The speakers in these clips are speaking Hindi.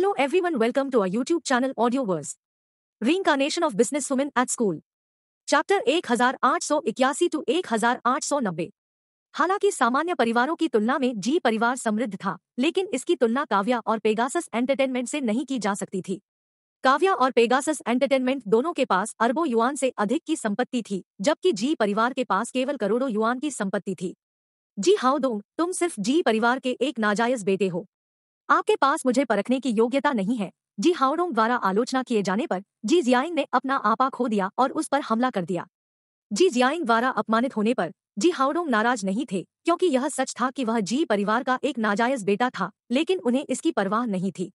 Hello everyone, welcome to our YouTube channel Audio Verse. Reincarnation of Businesswomen at School. Chapter 1881 to 1890 हालांकि सामान्य परिवारों की तुलना में जी परिवार समृद्ध था लेकिन इसकी तुलना काव्या और पेगासस एंटरटेनमेंट से नहीं की जा सकती थी काव्या और पेगासस एंटरटेनमेंट दोनों के पास अरबों युआन से अधिक की संपत्ति थी जबकि जी परिवार के पास केवल करोड़ों युआन की संपत्ति थी जी हाउ दोंग तुम सिर्फ जी परिवार के एक नाजायज बेटे हो आपके पास मुझे परखने की योग्यता नहीं है जी हाउडोंग द्वारा आलोचना किए जाने पर जी जियाइंग ने अपना आपा खो दिया और उस पर हमला कर दिया जी जियाइंग द्वारा अपमानित होने पर जी हाउडोंग नाराज नहीं थे क्योंकि यह सच था कि वह जी परिवार का एक नाजायज बेटा था लेकिन उन्हें इसकी परवाह नहीं थी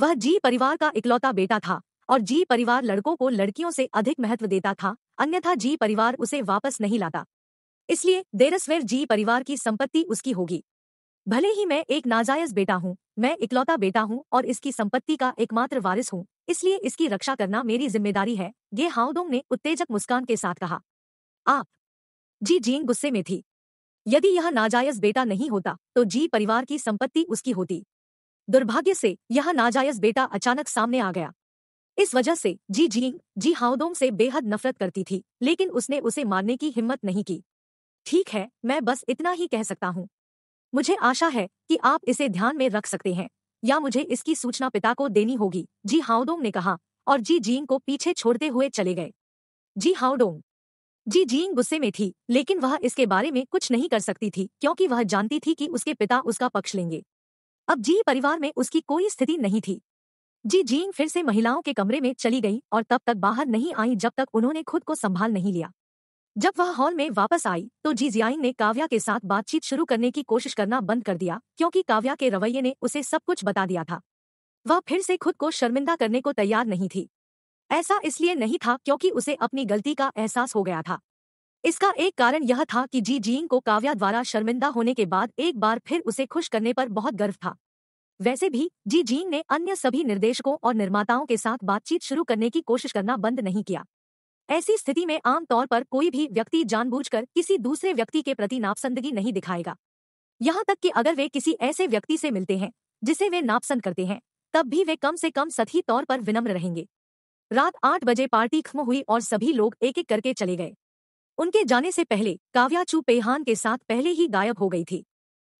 वह जी परिवार का इकलौता बेटा था और जी परिवार लड़कों को लड़कियों से अधिक महत्व देता था अन्यथा जी परिवार उसे वापस नहीं लाता इसलिए देरसवेर जी परिवार की संपत्ति उसकी होगी भले ही मैं एक नाजायज बेटा हूँ मैं इकलौता बेटा हूँ और इसकी संपत्ति का एकमात्र वारिस हूँ इसलिए इसकी रक्षा करना मेरी जिम्मेदारी है ये हाउडोंग ने उत्तेजक मुस्कान के साथ कहा आप जी जीन गुस्से में थी यदि यह नाजायज बेटा नहीं होता तो जी परिवार की संपत्ति उसकी होती दुर्भाग्य से यह नाजायज बेटा अचानक सामने आ गया इस वजह से जी जींग जी हाउडोंग से बेहद नफरत करती थी लेकिन उसने उसे मारने की हिम्मत नहीं की ठीक है मैं बस इतना ही कह सकता हूँ मुझे आशा है कि आप इसे ध्यान में रख सकते हैं या मुझे इसकी सूचना पिता को देनी होगी जी हाउडोंग ने कहा और जी जींग को पीछे छोड़ते हुए चले गए जी हाउडोंग जी जींग गुस्से में थी लेकिन वह इसके बारे में कुछ नहीं कर सकती थी क्योंकि वह जानती थी कि उसके पिता उसका पक्ष लेंगे अब जी परिवार में उसकी कोई स्थिति नहीं थी जी जींग फिर से महिलाओं के कमरे में चली गई और तब तक बाहर नहीं आई जब तक उन्होंने खुद को संभाल नहीं लिया जब वह हॉल में वापस आई तो जीजियाई ने काव्या के साथ बातचीत शुरू करने की कोशिश करना बंद कर दिया क्योंकि काव्या के रवैये ने उसे सब कुछ बता दिया था वह फिर से खुद को शर्मिंदा करने को तैयार नहीं थी ऐसा इसलिए नहीं था क्योंकि उसे अपनी गलती का एहसास हो गया था इसका एक कारण यह था कि जी जीन को काव्या द्वारा शर्मिंदा होने के बाद एक बार फिर उसे खुश करने पर बहुत गर्व था वैसे भी जी जीन ने अन्य सभी निर्देशकों और निर्माताओं के साथ बातचीत शुरू करने की कोशिश करना बंद नहीं किया ऐसी स्थिति में आमतौर पर कोई भी व्यक्ति जानबूझकर किसी दूसरे व्यक्ति के प्रति नापसंदगी नहीं दिखाएगा यहाँ तक कि अगर वे किसी ऐसे व्यक्ति से मिलते हैं जिसे वे नापसंद करते हैं तब भी वे कम से कम सतही तौर पर विनम्र रहेंगे रात आठ बजे पार्टी खत्म हुई और सभी लोग एक एक करके चले गए उनके जाने से पहले काव्या चू पेहान के साथ पहले ही गायब हो गई थी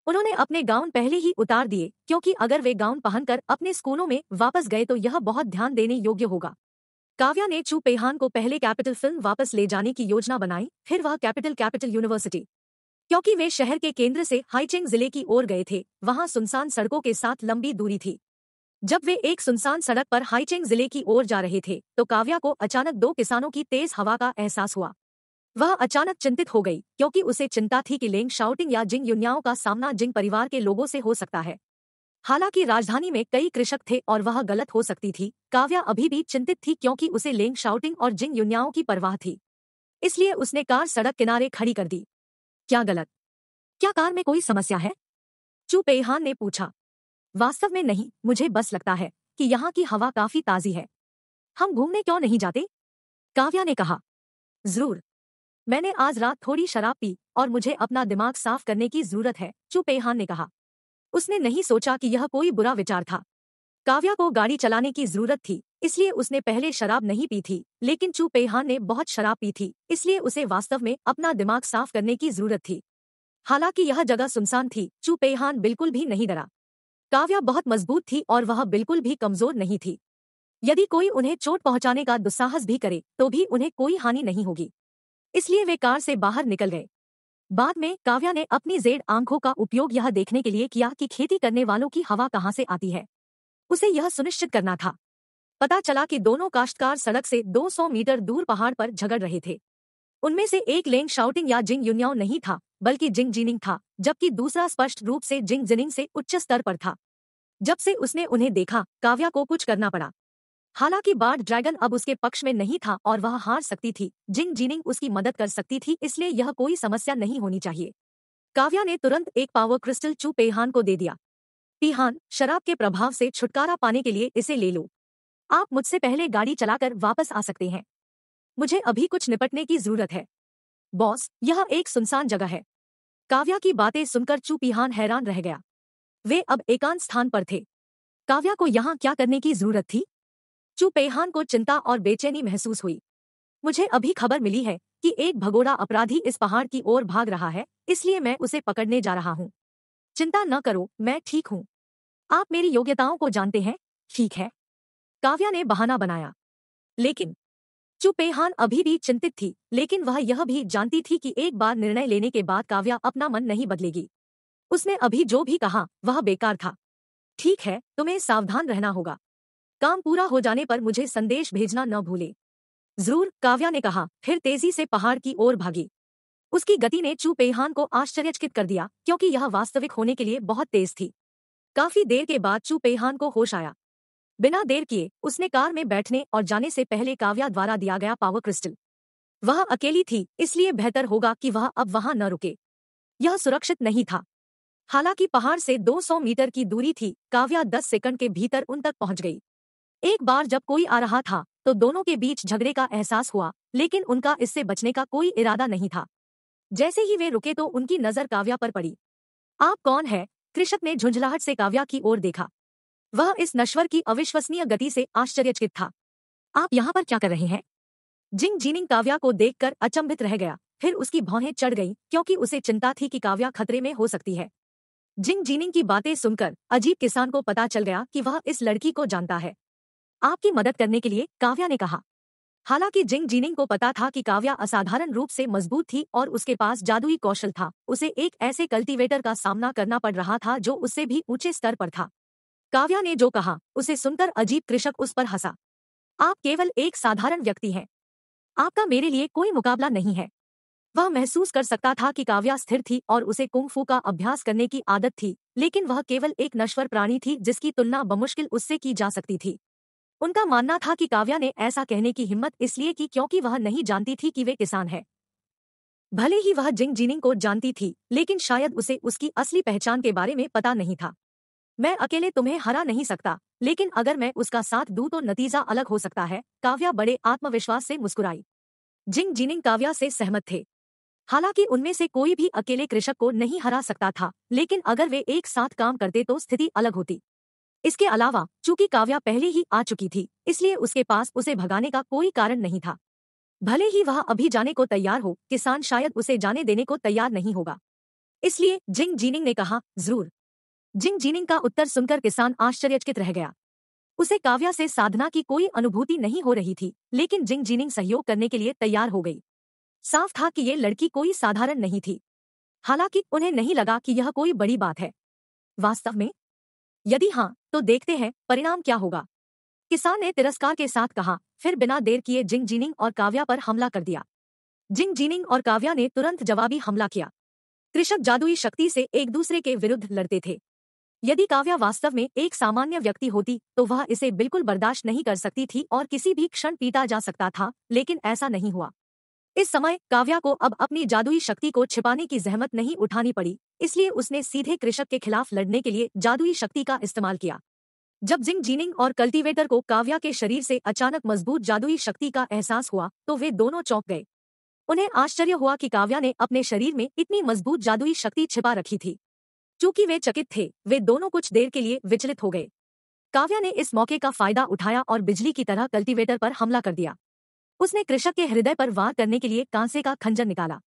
उन्होंने अपने गाउन पहले ही उतार दिए क्योंकि अगर वे गाउन पहनकर अपने स्कूलों में वापस गए तो यह बहुत ध्यान देने योग्य होगा काव्या ने चू पेहान को पहले कैपिटल फिल्म वापस ले जाने की योजना बनाई फिर वह कैपिटल कैपिटल यूनिवर्सिटी क्योंकि वे शहर के केंद्र से हाइचेंग जिले की ओर गए थे वहां सुनसान सड़कों के साथ लंबी दूरी थी जब वे एक सुनसान सड़क पर हाइचेंग जिले की ओर जा रहे थे तो काव्या को अचानक दो किसानों की तेज हवा का एहसास हुआ वह अचानक चिंतित हो गई क्योंकि उसे चिंता थी कि लेंग शाउटिंग या जिंग युनियाओं का सामना जिंग परिवार के लोगों से हो सकता है हालांकि राजधानी में कई कृषक थे और वह गलत हो सकती थी काव्या अभी भी चिंतित थी क्योंकि उसे लेंग शाउटिंग और जिंग युनियाओं की परवाह थी इसलिए उसने कार सड़क किनारे खड़ी कर दी क्या गलत क्या कार में कोई समस्या है चू पेहान ने पूछा वास्तव में नहीं मुझे बस लगता है कि यहाँ की हवा काफी ताजी है हम घूमने क्यों नहीं जाते काव्या ने कहा जरूर मैंने आज रात थोड़ी शराब पी और मुझे अपना दिमाग साफ करने की जरूरत है चू पेहान ने कहा उसने नहीं सोचा कि यह कोई बुरा विचार था काव्या को गाड़ी चलाने की जरूरत थी इसलिए उसने पहले शराब नहीं पी थी लेकिन चू पेहान ने बहुत शराब पी थी इसलिए उसे वास्तव में अपना दिमाग साफ करने की जरूरत थी हालांकि यह जगह सुनसान थी चू पेहान बिल्कुल भी नहीं डरा काव्या बहुत मजबूत थी और वह बिल्कुल भी कमजोर नहीं थी यदि कोई उन्हें चोट पहुंचाने का दुस्साहस भी करे तो भी उन्हें कोई हानि नहीं होगी इसलिए वे कार से बाहर निकल गए बाद में काव्या ने अपनी जेड आंखों का उपयोग यह देखने के लिए किया कि खेती करने वालों की हवा कहाँ से आती है उसे यह सुनिश्चित करना था पता चला कि दोनों काश्तकार सड़क से 200 मीटर दूर पहाड़ पर झगड़ रहे थे उनमें से एक लेंग शाउटिंग या जिंग यूनियाओ नहीं था बल्कि जिंग जीनिंग था जबकि दूसरा स्पष्ट रूप से जिंग जिनिंग से उच्च स्तर पर था जब से उसने उन्हें देखा काव्या को कुछ करना पड़ा हालांकि बार्ड ड्रैगन अब उसके पक्ष में नहीं था और वह हार सकती थी जिंग जीनिंग उसकी मदद कर सकती थी इसलिए यह कोई समस्या नहीं होनी चाहिए काव्या ने तुरंत एक पावर क्रिस्टल चू पेहान को दे दिया पीहान शराब के प्रभाव से छुटकारा पाने के लिए इसे ले लो आप मुझसे पहले गाड़ी चलाकर वापस आ सकते हैं मुझे अभी कुछ निपटने की जरूरत है बॉस यह एक सुनसान जगह है काव्या की बातें सुनकर चू पिहान हैरान रह गया वे अब एकांत स्थान पर थे काव्या को यहां क्या करने की जरूरत थी चू पेहान को चिंता और बेचैनी महसूस हुई मुझे अभी खबर मिली है कि एक भगोड़ा अपराधी इस पहाड़ की ओर भाग रहा है इसलिए मैं उसे पकड़ने जा रहा हूँ चिंता न करो मैं ठीक हूँ आप मेरी योग्यताओं को जानते हैं ठीक है काव्या ने बहाना बनाया लेकिन चुपेहान अभी भी चिंतित थी लेकिन वह यह भी जानती थी कि एक बार निर्णय लेने के बाद काव्या अपना मन नहीं बदलेगी उसने अभी जो भी कहा वह बेकार था ठीक है तुम्हें सावधान रहना होगा काम पूरा हो जाने पर मुझे संदेश भेजना न भूले जरूर काव्या ने कहा फिर तेजी से पहाड़ की ओर भागी उसकी गति ने चू पेहान को आश्चर्यचकित कर दिया क्योंकि यह वास्तविक होने के लिए बहुत तेज थी काफी देर के बाद चू पेहान को होश आया बिना देर किए उसने कार में बैठने और जाने से पहले काव्या द्वारा दिया गया पावर क्रिस्टल वह अकेली थी इसलिए बेहतर होगा कि वह अब वहां न रुके यह सुरक्षित नहीं था हालांकि पहाड़ से 200 मीटर की दूरी थी काव्या 10 सेकंड के भीतर उन तक पहुंच गई एक बार जब कोई आ रहा था तो दोनों के बीच झगड़े का एहसास हुआ लेकिन उनका इससे बचने का कोई इरादा नहीं था जैसे ही वे रुके तो उनकी नजर काव्या पर पड़ी आप कौन है कृषक ने झुंझलाहट से काव्या की ओर देखा वह इस नश्वर की अविश्वसनीय गति से आश्चर्यचकित था आप यहाँ पर क्या कर रहे हैं जिंग जीनिंग काव्या को देखकर अचंभित रह गया फिर उसकी भौहें चढ़ गईं क्योंकि उसे चिंता थी कि काव्या खतरे में हो सकती है जिंग जीनिंग की बातें सुनकर अजीब किसान को पता चल गया कि वह इस लड़की को जानता है आपकी मदद करने के लिए काव्या ने कहा हालांकि जिंग जीनिंग को पता था कि काव्या असाधारण रूप से मजबूत थी और उसके पास जादुई कौशल था उसे एक ऐसे कल्टीवेटर का सामना करना पड़ रहा था जो उससे भी ऊंचे स्तर पर था काव्या ने जो कहा उसे सुनकर अजीब कृषक उस पर हंसा आप केवल एक साधारण व्यक्ति हैं आपका मेरे लिए कोई मुकाबला नहीं है वह महसूस कर सकता था कि काव्या स्थिर थी और उसे कुंफू का अभ्यास करने की आदत थी लेकिन वह केवल एक नश्वर प्राणी थी जिसकी तुलना बमुश्किल उससे की जा सकती थी उनका मानना था कि काव्या ने ऐसा कहने की हिम्मत इसलिए की क्योंकि वह नहीं जानती थी कि वे किसान हैं भले ही वह जिंग जीनिंग को जानती थी लेकिन शायद उसे उसकी असली पहचान के बारे में पता नहीं था मैं अकेले तुम्हें हरा नहीं सकता लेकिन अगर मैं उसका साथ दूं तो नतीजा अलग हो सकता है काव्या बड़े आत्मविश्वास से मुस्कुराई जिंग जीनिंग काव्या से सहमत थे हालांकि उनमें से कोई भी अकेले कृषक को नहीं हरा सकता था लेकिन अगर वे एक साथ काम करते तो स्थिति अलग होती इसके अलावा चूंकि काव्या पहले ही आ चुकी थी इसलिए उसके पास उसे भगाने का कोई कारण नहीं था भले ही वह अभी जाने को तैयार हो किसान शायद उसे जाने देने को तैयार नहीं होगा इसलिए जिंग जीनिंग ने कहा जरूर जिंग जीनिंग का उत्तर सुनकर किसान आश्चर्यचकित रह गया उसे काव्या से साधना की कोई अनुभूति नहीं हो रही थी लेकिन जिंग जीनिंग सहयोग करने के लिए तैयार हो गई साफ था कि ये लड़की कोई साधारण नहीं थी हालांकि उन्हें नहीं लगा कि यह कोई बड़ी बात है वास्तव में यदि हाँ तो देखते हैं परिणाम क्या होगा किसान ने तिरस्कार के साथ कहा फिर बिना देर किए जिंग जीनिंग और काव्या पर हमला कर दिया जिंग जीनिंग और काव्या ने तुरंत जवाबी हमला किया कृषक जादुई शक्ति से एक दूसरे के विरुद्ध लड़ते थे यदि काव्या वास्तव में एक सामान्य व्यक्ति होती तो वह इसे बिल्कुल बर्दाश्त नहीं कर सकती थी और किसी भी क्षण पीटा जा सकता था लेकिन ऐसा नहीं हुआ इस समय काव्या को अब अपनी जादुई शक्ति को छिपाने की जहमत नहीं उठानी पड़ी इसलिए उसने सीधे कृषक के खिलाफ लड़ने के लिए जादुई शक्ति का इस्तेमाल किया जब जिंग जीनिंग और कल्टीवेटर को काव्या के शरीर से अचानक मजबूत जादुई शक्ति का एहसास हुआ तो वे दोनों चौंक गए उन्हें आश्चर्य हुआ कि काव्या ने अपने शरीर में इतनी मजबूत जादुई शक्ति छिपा रखी थी चूंकि वे चकित थे वे दोनों कुछ देर के लिए विचलित हो गए काव्या ने इस मौके का फायदा उठाया और बिजली की तरह कल्टीवेटर पर हमला कर दिया उसने कृषक के हृदय पर वार करने के लिए कांसे का खंजर निकाला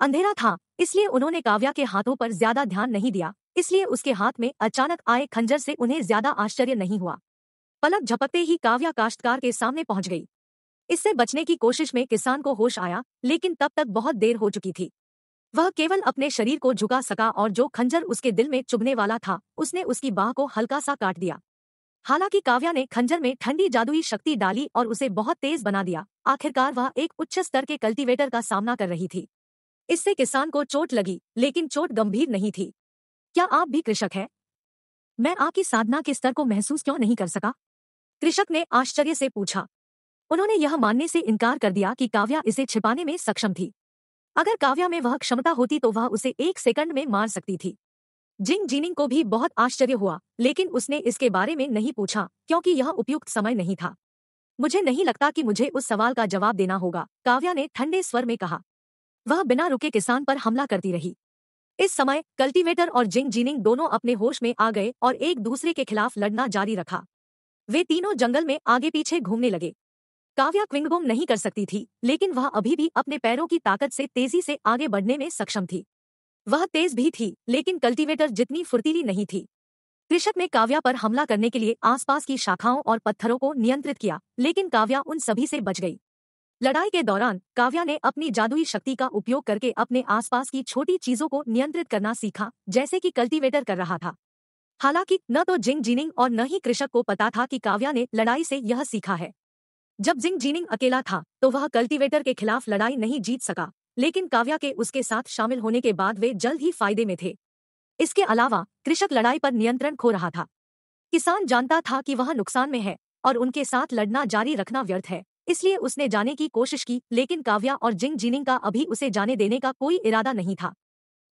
अंधेरा था इसलिए उन्होंने काव्या के हाथों पर ज्यादा ध्यान नहीं दिया इसलिए उसके हाथ में अचानक आए खंजर से उन्हें ज्यादा आश्चर्य नहीं हुआ पलक झपकते ही काव्या काश्तकार के सामने पहुंच गई इससे बचने की कोशिश में किसान को होश आया लेकिन तब तक बहुत देर हो चुकी थी वह केवल अपने शरीर को झुका सका और जो खंजर उसके दिल में चुभने वाला था उसने उसकी बाह को हल्का सा काट दिया हालांकि काव्या ने खंजर में ठंडी जादुई शक्ति डाली और उसे बहुत तेज बना दिया आखिरकार वह एक उच्च स्तर के कल्टीवेटर का सामना कर रही थी इससे किसान को चोट लगी लेकिन चोट गंभीर नहीं थी क्या आप भी कृषक हैं मैं आपकी साधना के स्तर को महसूस क्यों नहीं कर सका कृषक ने आश्चर्य से पूछा उन्होंने यह मानने से इनकार कर दिया कि काव्या इसे छिपाने में सक्षम थी अगर काव्या में वह क्षमता होती तो वह उसे एक सेकंड में मार सकती थी जिंग जीनिंग को भी बहुत आश्चर्य हुआ लेकिन उसने इसके बारे में नहीं पूछा क्योंकि यह उपयुक्त समय नहीं था मुझे नहीं लगता कि मुझे उस सवाल का जवाब देना होगा काव्या ने ठंडे स्वर में कहा वह बिना रुके किसान पर हमला करती रही इस समय कल्टीवेटर और जिंग जीनिंग दोनों अपने होश में आ गए और एक दूसरे के खिलाफ लड़ना जारी रखा वे तीनों जंगल में आगे पीछे घूमने लगे काव्या क्विंगबोम नहीं कर सकती थी लेकिन वह अभी भी अपने पैरों की ताकत से तेजी से आगे बढ़ने में सक्षम थी वह तेज भी थी लेकिन कल्टीवेटर जितनी फुर्तीली नहीं थी कृषक ने काव्या पर हमला करने के लिए आसपास की शाखाओं और पत्थरों को नियंत्रित किया लेकिन काव्या उन सभी से बच गई लड़ाई के दौरान काव्या ने अपनी जादुई शक्ति का उपयोग करके अपने आसपास की छोटी चीजों को नियंत्रित करना सीखा जैसे कि कल्टीवेटर कर रहा था हालांकि न तो जिंग जीनिंग और न ही कृषक को पता था कि काव्या ने लड़ाई से यह सीखा है जब जिंग जीनिंग अकेला था तो वह कल्टीवेटर के खिलाफ लड़ाई नहीं जीत सका लेकिन काव्या के उसके साथ शामिल होने के बाद वे जल्द ही फायदे में थे इसके अलावा कृषक लड़ाई पर नियंत्रण खो रहा था किसान जानता था कि वह नुकसान में है और उनके साथ लड़ना जारी रखना व्यर्थ है इसलिए उसने जाने की कोशिश की लेकिन काव्या और जिंग जीनिंग का अभी उसे जाने देने का कोई इरादा नहीं था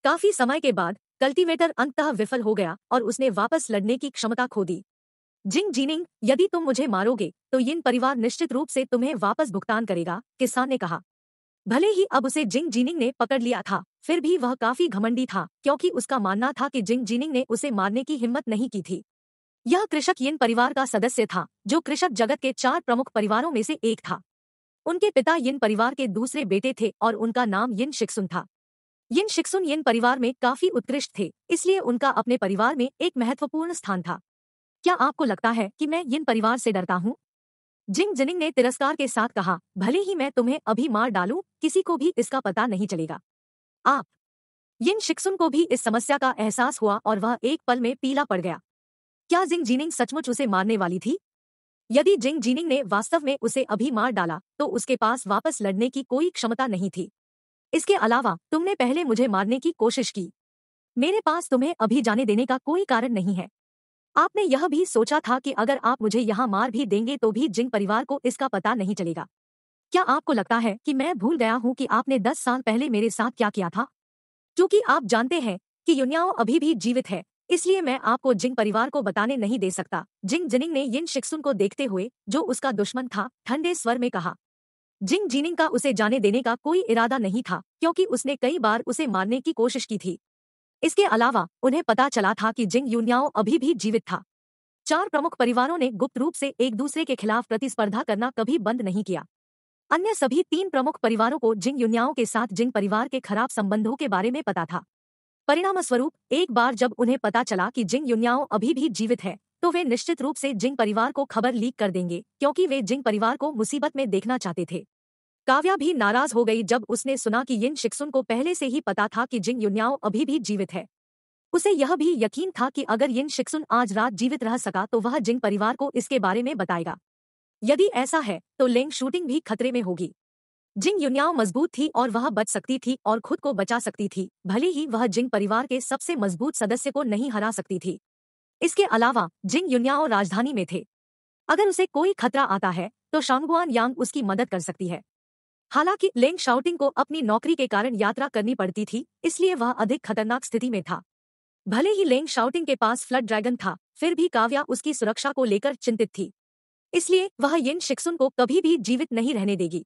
काफी समय के बाद कल्टीवेटर अंततः विफल हो गया और उसने वापस लड़ने की क्षमता खो दी जिंग जीनिंग यदि तुम मुझे मारोगे तो यिन परिवार निश्चित रूप से तुम्हें वापस भुगतान करेगा किसान ने कहा भले ही अब उसे जिंग जीनिंग ने पकड़ लिया था फिर भी वह काफी घमंडी था क्योंकि उसका मानना था कि जिंग जीनिंग ने उसे मारने की हिम्मत नहीं की थी यह कृषक यिन परिवार का सदस्य था जो कृषक जगत के चार प्रमुख परिवारों में से एक था उनके पिता यिन परिवार के दूसरे बेटे थे और उनका नाम यिन शिक्सुन था यिन शिक्सुन यिन परिवार में काफी उत्कृष्ट थे इसलिए उनका अपने परिवार में एक महत्वपूर्ण स्थान था क्या आपको लगता है कि मैं यिन परिवार से डरता हूँ जिंग जिनिंग ने तिरस्कार के साथ कहा भले ही मैं तुम्हें अभी मार डालूं किसी को भी इसका पता नहीं चलेगा आप यिन शिक्सुन को भी इस समस्या का एहसास हुआ और वह एक पल में पीला पड़ गया क्या जिंग जिनिंग सचमुच उसे मारने वाली थी यदि जिंग जिनिंग ने वास्तव में उसे अभी मार डाला तो उसके पास वापस लड़ने की कोई क्षमता नहीं थी इसके अलावा तुमने पहले मुझे मारने की कोशिश की मेरे पास तुम्हें अभी जाने देने का कोई कारण नहीं है आपने यह भी सोचा था कि अगर आप मुझे यहाँ मार भी देंगे तो भी जिंग परिवार को इसका पता नहीं चलेगा क्या आपको लगता है कि मैं भूल गया हूँ कि आपने दस साल पहले मेरे साथ क्या किया था क्योंकि आप जानते हैं कि युनियाओ अभी भी जीवित है इसलिए मैं आपको जिंग परिवार को बताने नहीं दे सकता जिंग जिनिंग ने यिन शिक्सुन को देखते हुए जो उसका दुश्मन था ठंडे स्वर में कहा जिंग जिनिंग का उसे जाने देने का कोई इरादा नहीं था क्योंकि उसने कई बार उसे मारने की कोशिश की थी इसके अलावा उन्हें पता चला था कि जिंग यूनियाओ अभी भी जीवित था चार प्रमुख परिवारों ने गुप्त रूप से एक दूसरे के खिलाफ प्रतिस्पर्धा करना कभी बंद नहीं किया अन्य सभी तीन प्रमुख परिवारों को जिंग यूनियाओं के साथ जिंग परिवार के खराब संबंधों के बारे में पता था परिणामस्वरूप एक बार जब उन्हें पता चला कि जिंग यूनियाओ अभी भी जीवित है तो वे निश्चित रूप से जिंग परिवार को खबर लीक कर देंगे क्योंकि वे जिंग परिवार को मुसीबत में देखना चाहते थे काव्या भी नाराज हो गई जब उसने सुना कि यिन शिक्सुन को पहले से ही पता था कि जिंग युन्याओ अभी भी जीवित है उसे यह भी यकीन था कि अगर यिन शिक्सुन आज रात जीवित रह सका तो वह जिंग परिवार को इसके बारे में बताएगा यदि ऐसा है तो लेंग शूटिंग भी खतरे में होगी जिंग युन्याओ मजबूत थी और वह बच सकती थी और खुद को बचा सकती थी भले ही वह जिंग परिवार के सबसे मजबूत सदस्य को नहीं हरा सकती थी इसके अलावा जिंग युन्याओ राजधानी में थे अगर उसे कोई खतरा आता है तो शांगुआन यांग उसकी मदद कर सकती है हालांकि लेंग शाउटिंग को अपनी नौकरी के कारण यात्रा करनी पड़ती थी इसलिए वह अधिक खतरनाक स्थिति में था भले ही लेंग शाउटिंग के पास फ्लड ड्रैगन था फिर भी काव्या उसकी सुरक्षा को लेकर चिंतित थी इसलिए वह यिन शिक्सुन को कभी भी जीवित नहीं रहने देगी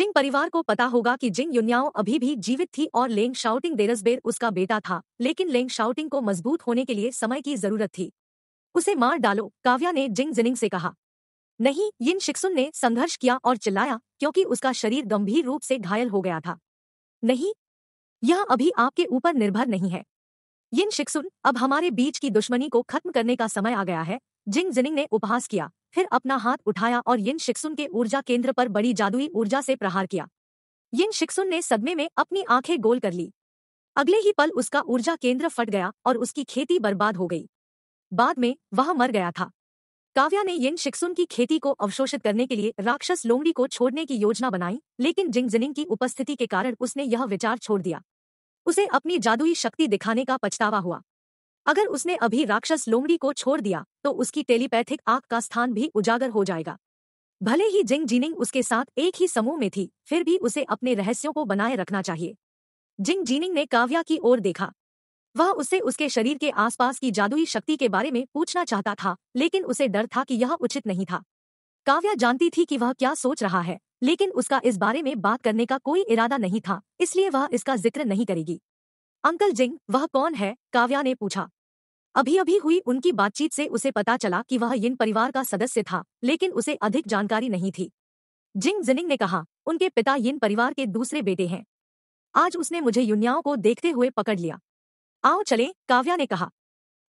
जिंग परिवार को पता होगा कि जिंग युन्याओ अभी भी जीवित थी और लेंग शाउटिंग देरसबेर उसका बेटा था लेकिन लेंग शाउटिंग को मजबूत होने के लिए समय की जरूरत थी उसे मार डालो काव्या ने जिंग जिनिंग से कहा नहीं यिन शिक्सुन ने संघर्ष किया और चिल्लाया क्योंकि उसका शरीर गंभीर रूप से घायल हो गया था नहीं यह अभी आपके ऊपर निर्भर नहीं है यिन शिक्सुन अब हमारे बीच की दुश्मनी को खत्म करने का समय आ गया है जिंग जिनिंग ने उपहास किया फिर अपना हाथ उठाया और यिन शिक्सुन के ऊर्जा केंद्र पर बड़ी जादुई ऊर्जा से प्रहार किया यिन शिक्सुन ने सदमे में अपनी आंखें गोल कर ली अगले ही पल उसका ऊर्जा केंद्र फट गया और उसकी खेती बर्बाद हो गई बाद में वह मर गया था काव्या ने यिन शिक्सुन की खेती को अवशोषित करने के लिए राक्षस लोमड़ी को छोड़ने की योजना बनाई लेकिन जिंग जिनिंग की उपस्थिति के कारण उसने यह विचार छोड़ दिया उसे अपनी जादुई शक्ति दिखाने का पछतावा हुआ अगर उसने अभी राक्षस लोमड़ी को छोड़ दिया तो उसकी टेलीपैथिक आंख का स्थान भी उजागर हो जाएगा भले ही जिंग जीनिंग उसके साथ एक ही समूह में थी फिर भी उसे अपने रहस्यों को बनाए रखना चाहिए जिंग जीनिंग ने काव्या की ओर देखा वह उससे उसके शरीर के आसपास की जादुई शक्ति के बारे में पूछना चाहता था लेकिन उसे डर था कि यह उचित नहीं था काव्या जानती थी कि वह क्या सोच रहा है लेकिन उसका इस बारे में बात करने का कोई इरादा नहीं था इसलिए वह इसका जिक्र नहीं करेगी अंकल जिंग वह कौन है काव्या ने पूछा अभी अभी हुई उनकी बातचीत से उसे पता चला कि वह यिन परिवार का सदस्य था लेकिन उसे अधिक जानकारी नहीं थी जिंग जिनिंग ने कहा उनके पिता यिन परिवार के दूसरे बेटे हैं आज उसने मुझे युनियाओं को देखते हुए पकड़ लिया आओ चले काव्या ने कहा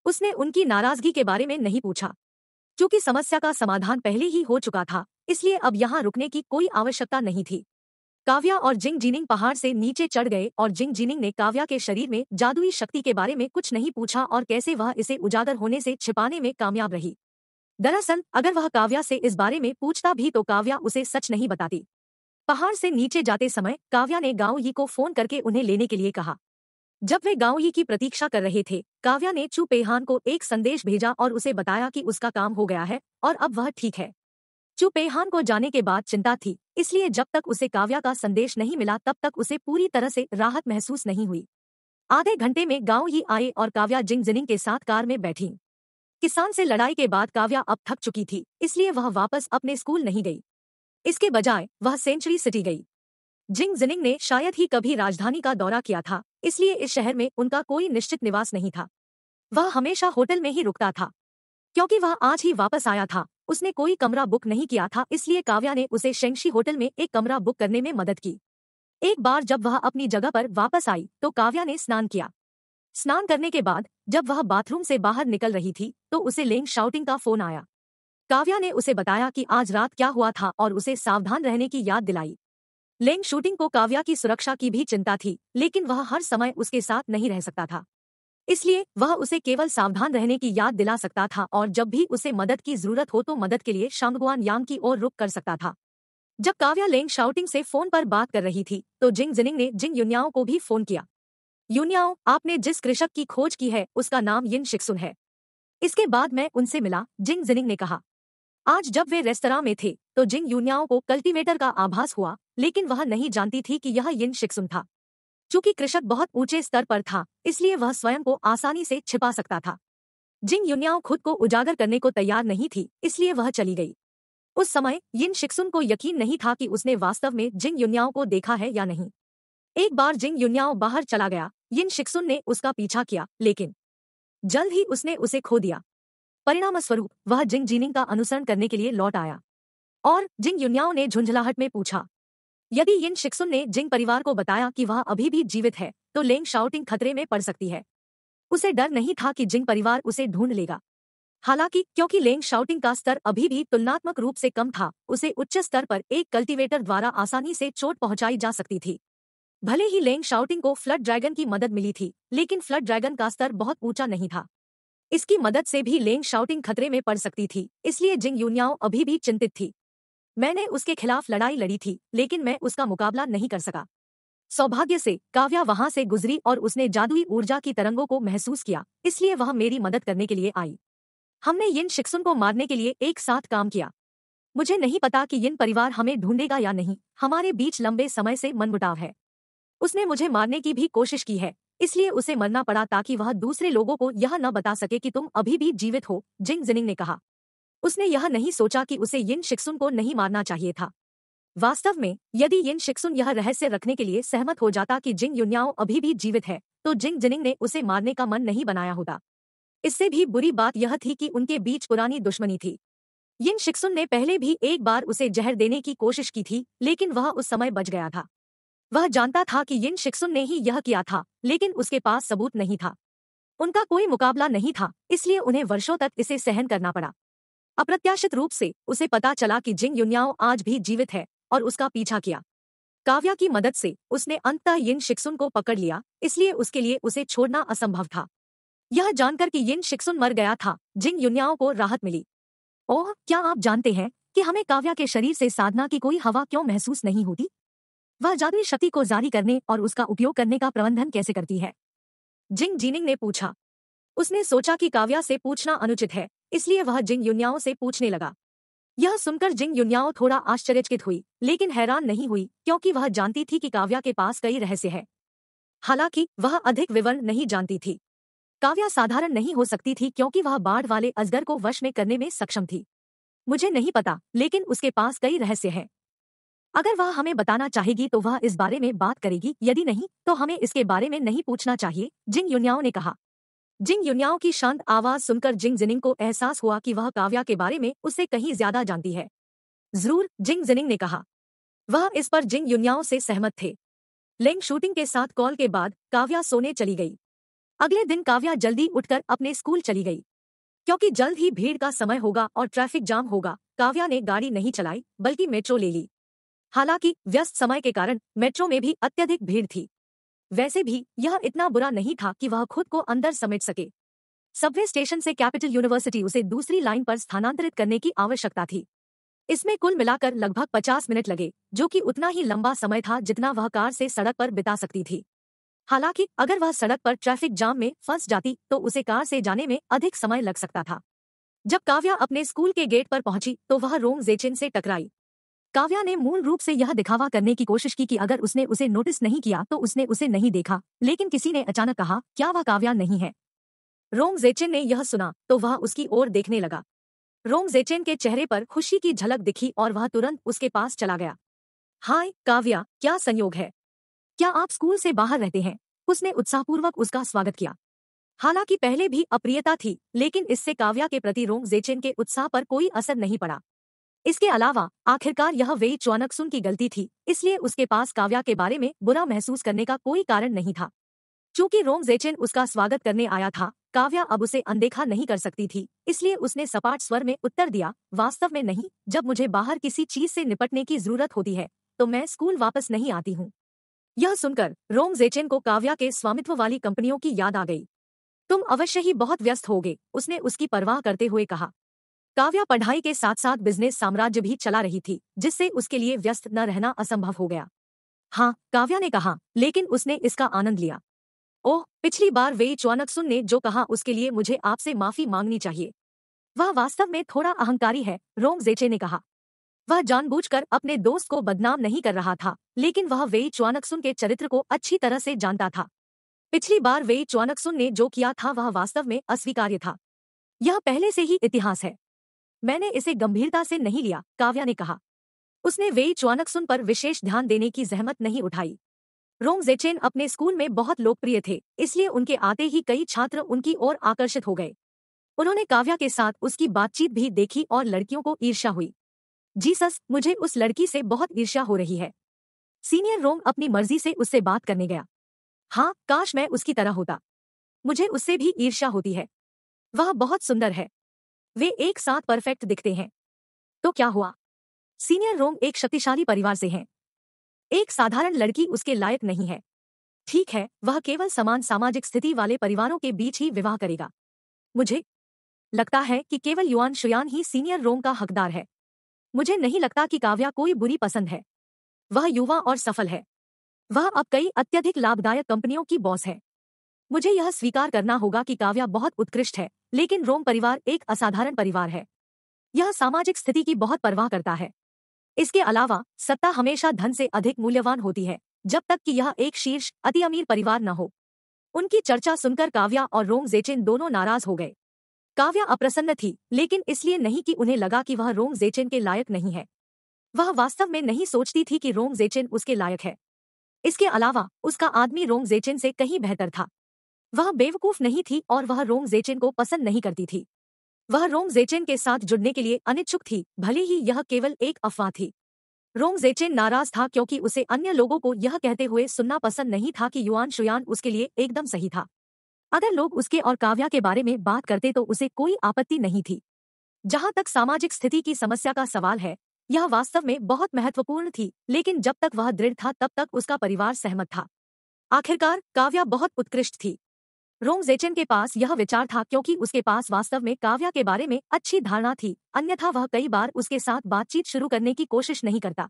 उसने उनकी नाराजगी के बारे में नहीं पूछा क्योंकि समस्या का समाधान पहले ही हो चुका था इसलिए अब यहां रुकने की कोई आवश्यकता नहीं थी काव्या और जिंग जीनिंग पहाड़ से नीचे चढ़ गए और जिंग जीनिंग ने काव्या के शरीर में जादुई शक्ति के बारे में कुछ नहीं पूछा और कैसे वह इसे उजागर होने से छिपाने में कामयाब रही दरअसल अगर वह काव्या से इस बारे में पूछता भी तो काव्या उसे सच नहीं बताती पहाड़ से नीचे जाते समय काव्या ने गाँव को फोन करके उन्हें लेने के लिए कहा जब वे गांव ही की प्रतीक्षा कर रहे थे काव्या ने चू पेहान को एक संदेश भेजा और उसे बताया कि उसका काम हो गया है और अब वह ठीक है चू पेहान को जाने के बाद चिंता थी इसलिए जब तक उसे काव्या का संदेश नहीं मिला तब तक उसे पूरी तरह से राहत महसूस नहीं हुई आधे घंटे में गांव ही आए और काव्या जिंग जिनिंग के साथ कार में बैठी किसान से लड़ाई के बाद काव्या अब थक चुकी थी इसलिए वह वापस अपने स्कूल नहीं गई इसके बजाय वह सेंचुरी सिटी गई जिंग जिनिंग ने शायद ही कभी राजधानी का दौरा किया था इसलिए इस शहर में उनका कोई निश्चित निवास नहीं था वह हमेशा होटल में ही रुकता था क्योंकि वह आज ही वापस आया था उसने कोई कमरा बुक नहीं किया था इसलिए काव्या ने उसे शेंगशी होटल में एक कमरा बुक करने में मदद की एक बार जब वह अपनी जगह पर वापस आई तो काव्या ने स्नान किया स्नान करने के बाद जब वह बाथरूम से बाहर निकल रही थी तो उसे लेंग शाउटिंग का फोन आया काव्या ने उसे बताया कि आज रात क्या हुआ था और उसे सावधान रहने की याद दिलाई लेंग शूटिंग को काव्या की सुरक्षा की भी चिंता थी लेकिन वह हर समय उसके साथ नहीं रह सकता था इसलिए वह उसे केवल सावधान रहने की याद दिला सकता था और जब भी उसे मदद की जरूरत हो तो मदद के लिए शांगुआन यांग की ओर रुक कर सकता था जब काव्या लेंग शाउटिंग से फोन पर बात कर रही थी तो जिंग जिनिंग ने जिंग यूनियाओं को भी फोन किया यूनियाओं आपने जिस कृषक की खोज की है उसका नाम यिन शिक्सुन है इसके बाद मैं उनसे मिला जिंग जिनिंग ने कहा आज जब वे रेस्तरा में थे तो जिंग यूनियाओं को कल्टीवेटर का आभास हुआ लेकिन वह नहीं जानती थी कि यह यिन शिक्सुन था चूंकि कृषक बहुत ऊंचे स्तर पर था इसलिए वह स्वयं को आसानी से छिपा सकता था जिंग यूनियाओं खुद को उजागर करने को तैयार नहीं थी इसलिए वह चली गई उस समय यिन शिक्सुन को यकीन नहीं था कि उसने वास्तव में जिंग यूनियाओं को देखा है या नहीं एक बार जिंग यूनियाओं बाहर चला गया यिन शिक्सुन ने उसका पीछा किया लेकिन जल्द ही उसने उसे खो दिया परिणामस्वरूप वह जिंग जीनिंग का अनुसरण करने के लिए लौट आया और जिंग युनियाओं ने झुंझलाहट में पूछा यदि यिन शिक्सुन ने जिंग परिवार को बताया कि वह अभी भी जीवित है तो लेंग शाउटिंग खतरे में पड़ सकती है उसे डर नहीं था कि जिंग परिवार उसे ढूंढ लेगा हालांकि क्योंकि लेंग शाउटिंग का स्तर अभी भी तुलनात्मक रूप से कम था उसे उच्च स्तर पर एक कल्टीवेटर द्वारा आसानी से चोट पहुंचाई जा सकती थी भले ही लेंग शाउटिंग को फ्लड ड्रैगन की मदद मिली थी लेकिन फ्लड ड्रैगन का स्तर बहुत ऊंचा नहीं था इसकी मदद से भी लेंग शाउटिंग खतरे में पड़ सकती थी इसलिए जिंग यूनियाओं अभी भी चिंतित थी मैंने उसके खिलाफ लड़ाई लड़ी थी लेकिन मैं उसका मुकाबला नहीं कर सका सौभाग्य से काव्या वहां से गुजरी और उसने जादुई ऊर्जा की तरंगों को महसूस किया इसलिए वह मेरी मदद करने के लिए आई हमने यिन शिक्षुन को मारने के लिए एक साथ काम किया मुझे नहीं पता कि यिन परिवार हमें ढूंढेगा या नहीं हमारे बीच लंबे समय से मनमुटाव है उसने मुझे मारने की भी कोशिश की है इसलिए उसे मरना पड़ा ताकि वह दूसरे लोगों को यह न बता सके कि तुम अभी भी जीवित हो जिंग जिनिंग ने कहा उसने यह नहीं सोचा कि उसे यिन शिक्सुन को नहीं मारना चाहिए था वास्तव में यदि यिन शिक्सुन यह रहस्य रखने के लिए सहमत हो जाता कि जिंग युन्याओ अभी भी जीवित है तो जिंग जिनिंग ने उसे मारने का मन नहीं बनाया होता इससे भी बुरी बात यह थी कि उनके बीच पुरानी दुश्मनी थी यिन शिक्सुन ने पहले भी एक बार उसे जहर देने की कोशिश की थी लेकिन वह उस समय बच गया था वह जानता था कि यिन शिक्सुन ने ही यह किया था लेकिन उसके पास सबूत नहीं था उनका कोई मुकाबला नहीं था इसलिए उन्हें वर्षों तक इसे सहन करना पड़ा अप्रत्याशित रूप से उसे पता चला कि जिंग युन्याओ आज भी जीवित है और उसका पीछा किया काव्या की मदद से उसने अंत यिन शिक्सुन को पकड़ लिया इसलिए उसके लिए उसे छोड़ना असंभव था यह जानकर कि यिन शिक्सुन मर गया था जिंग युन्याओ को राहत मिली ओह क्या आप जानते हैं कि हमें काव्या के शरीर से साधना की कोई हवा क्यों महसूस नहीं होती वह जादुई शक्ति को जारी करने और उसका उपयोग करने का प्रबंधन कैसे करती है जिंग जीनिंग ने पूछा उसने सोचा कि काव्या से पूछना अनुचित है इसलिए वह जिंग युन्याओ से पूछने लगा यह सुनकर जिंग युन्याओ थोड़ा आश्चर्यचकित हुई लेकिन हैरान नहीं हुई क्योंकि वह जानती थी कि काव्या के पास कई रहस्य है हालांकि वह अधिक विवरण नहीं जानती थी काव्या साधारण नहीं हो सकती थी क्योंकि वह बाढ़ वाले अजगर को वश में करने में सक्षम थी मुझे नहीं पता लेकिन उसके पास कई रहस्य हैं अगर वह हमें बताना चाहेगी तो वह इस बारे में बात करेगी यदि नहीं तो हमें इसके बारे में नहीं पूछना चाहिए जिंग युनियाओं ने कहा जिंग युनियाओ की शांत आवाज सुनकर जिंग जिनिंग को एहसास हुआ कि वह काव्या के बारे में उससे कहीं ज्यादा जानती है जरूर जिंग जिनिंग ने कहा वह इस पर जिंग युनियाओ से सहमत थे लिंग शूटिंग के साथ कॉल के बाद काव्या सोने चली गई अगले दिन काव्या जल्दी उठकर अपने स्कूल चली गई क्योंकि जल्द ही भीड़ का समय होगा और ट्रैफिक जाम होगा काव्या ने गाड़ी नहीं चलाई बल्कि मेट्रो ले ली हालांकि व्यस्त समय के कारण मेट्रो में भी अत्यधिक भीड़ थी वैसे भी यह इतना बुरा नहीं था कि वह खुद को अंदर समेट सके सबवे स्टेशन से कैपिटल यूनिवर्सिटी उसे दूसरी लाइन पर स्थानांतरित करने की आवश्यकता थी इसमें कुल मिलाकर लगभग पचास मिनट लगे जो कि उतना ही लंबा समय था जितना वह कार से सड़क पर बिता सकती थी हालांकि अगर वह सड़क पर ट्रैफिक जाम में फंस जाती तो उसे कार से जाने में अधिक समय लग सकता था जब काव्या अपने स्कूल के गेट पर पहुंची तो वह रोंग जेचिन से टकराई काव्या ने मूल रूप से यह दिखावा करने की कोशिश की कि अगर उसने उसे नोटिस नहीं किया तो उसने उसे नहीं देखा लेकिन किसी ने अचानक कहा क्या वह काव्या नहीं है रोंग जेचेन ने यह सुना तो वह उसकी ओर देखने लगा रोंग जेचेन के चेहरे पर खुशी की झलक दिखी और वह तुरंत उसके पास चला गया हाय काव्या क्या संयोग है क्या आप स्कूल से बाहर रहते हैं उसने उत्साहपूर्वक उसका स्वागत किया हालांकि पहले भी अप्रियता थी लेकिन इससे काव्या के प्रति रोंग जेचेन के उत्साह पर कोई असर नहीं पड़ा इसके अलावा आखिरकार यह चौनक सुन की गलती थी इसलिए उसके पास काव्या के बारे में बुरा महसूस करने का कोई कारण नहीं था चूंकि रोम जेचेन उसका स्वागत करने आया था काव्या अब उसे अनदेखा नहीं कर सकती थी इसलिए उसने सपाट स्वर में उत्तर दिया वास्तव में नहीं जब मुझे बाहर किसी चीज से निपटने की जरूरत होती है तो मैं स्कूल वापस नहीं आती हूँ यह सुनकर रोम जेचेन को काव्या के स्वामित्व वाली कंपनियों की याद आ गई तुम अवश्य ही बहुत व्यस्त होगे उसने उसकी परवाह करते हुए कहा काव्या पढ़ाई के साथ साथ बिजनेस साम्राज्य भी चला रही थी जिससे उसके लिए व्यस्त न रहना असंभव हो गया हाँ काव्या ने कहा लेकिन उसने इसका आनंद लिया ओह पिछली बार वे चौनकसुन ने जो कहा उसके लिए मुझे आपसे माफी मांगनी चाहिए वह वास्तव में थोड़ा अहंकारी है रोम जेचे ने कहा वह जानबूझकर अपने दोस्त को बदनाम नहीं कर रहा था लेकिन वह वे चौनकसुन के चरित्र को अच्छी तरह से जानता था पिछली बार वे चौनकसुन ने जो किया था वह वास्तव में अस्वीकार्य था यह पहले से ही इतिहास है मैंने इसे गंभीरता से नहीं लिया काव्या ने कहा उसने वेई चुआनकसुन पर विशेष ध्यान देने की जहमत नहीं उठाई रोंग जेचेन अपने स्कूल में बहुत लोकप्रिय थे इसलिए उनके आते ही कई छात्र उनकी ओर आकर्षित हो गए उन्होंने काव्या के साथ उसकी बातचीत भी देखी और लड़कियों को ईर्ष्या हुई जीसस मुझे उस लड़की से बहुत ईर्ष्या हो रही है सीनियर रोंग अपनी मर्जी से उससे बात करने गया हाँ काश मैं उसकी तरह होता मुझे उससे भी ईर्ष्या होती है वह बहुत सुंदर है वे एक साथ परफेक्ट दिखते हैं तो क्या हुआ सीनियर रोम एक शक्तिशाली परिवार से हैं एक साधारण लड़की उसके लायक नहीं है ठीक है वह केवल समान सामाजिक स्थिति वाले परिवारों के बीच ही विवाह करेगा मुझे लगता है कि केवल युवान शुयान ही सीनियर रोम का हकदार है मुझे नहीं लगता कि काव्या कोई बुरी पसंद है वह युवा और सफल है वह अब कई अत्यधिक लाभदायक कंपनियों की बॉस है मुझे यह स्वीकार करना होगा कि काव्या बहुत उत्कृष्ट है लेकिन रोम परिवार एक असाधारण परिवार है यह सामाजिक स्थिति की बहुत परवाह करता है इसके अलावा सत्ता हमेशा धन से अधिक मूल्यवान होती है जब तक कि यह एक शीर्ष अति अमीर परिवार न हो उनकी चर्चा सुनकर काव्या और रोम जेचिन दोनों नाराज हो गए काव्या अप्रसन्न थी लेकिन इसलिए नहीं कि उन्हें लगा कि वह रोम जेचिन के लायक नहीं है वह वास्तव में नहीं सोचती थी कि रोम जेचिन उसके लायक है इसके अलावा उसका आदमी रोम जेचिन से कहीं बेहतर था वह बेवकूफ नहीं थी और वह रोम जेचेन को पसंद नहीं करती थी वह रोम जेचेन के साथ जुड़ने के लिए अनिच्छुक थी भले ही यह केवल एक अफवाह थी रोम जेचेन नाराज था क्योंकि उसे अन्य लोगों को यह कहते हुए सुनना पसंद नहीं था कि युआन शुयान उसके लिए एकदम सही था अगर लोग उसके और काव्या के बारे में बात करते तो उसे कोई आपत्ति नहीं थी जहां तक सामाजिक स्थिति की समस्या का सवाल है यह वास्तव में बहुत महत्वपूर्ण थी लेकिन जब तक वह दृढ़ था तब तक उसका परिवार सहमत था आखिरकार काव्या बहुत उत्कृष्ट थी रोमजेचन के पास यह विचार था क्योंकि उसके पास वास्तव में काव्या के बारे में अच्छी धारणा थी अन्यथा वह कई बार उसके साथ बातचीत शुरू करने की कोशिश नहीं करता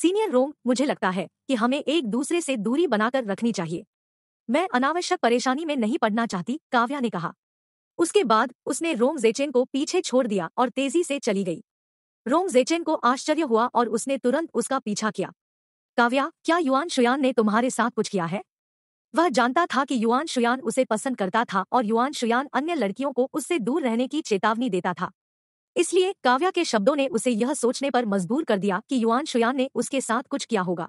सीनियर रोम मुझे लगता है कि हमें एक दूसरे से दूरी बनाकर रखनी चाहिए मैं अनावश्यक परेशानी में नहीं पड़ना चाहती काव्या ने कहा उसके बाद उसने रोम जेचेन को पीछे छोड़ दिया और तेजी से चली गई रोम जेचेन को आश्चर्य हुआ और उसने तुरंत उसका पीछा किया काव्या क्या युआन शुयान ने तुम्हारे साथ कुछ किया है वह जानता था कि युआन शुयान उसे पसंद करता था और युआन शुयान अन्य लड़कियों को उससे दूर रहने की चेतावनी देता था इसलिए काव्या के शब्दों ने उसे यह सोचने पर मजबूर कर दिया कि युआन शुयान ने उसके साथ कुछ किया होगा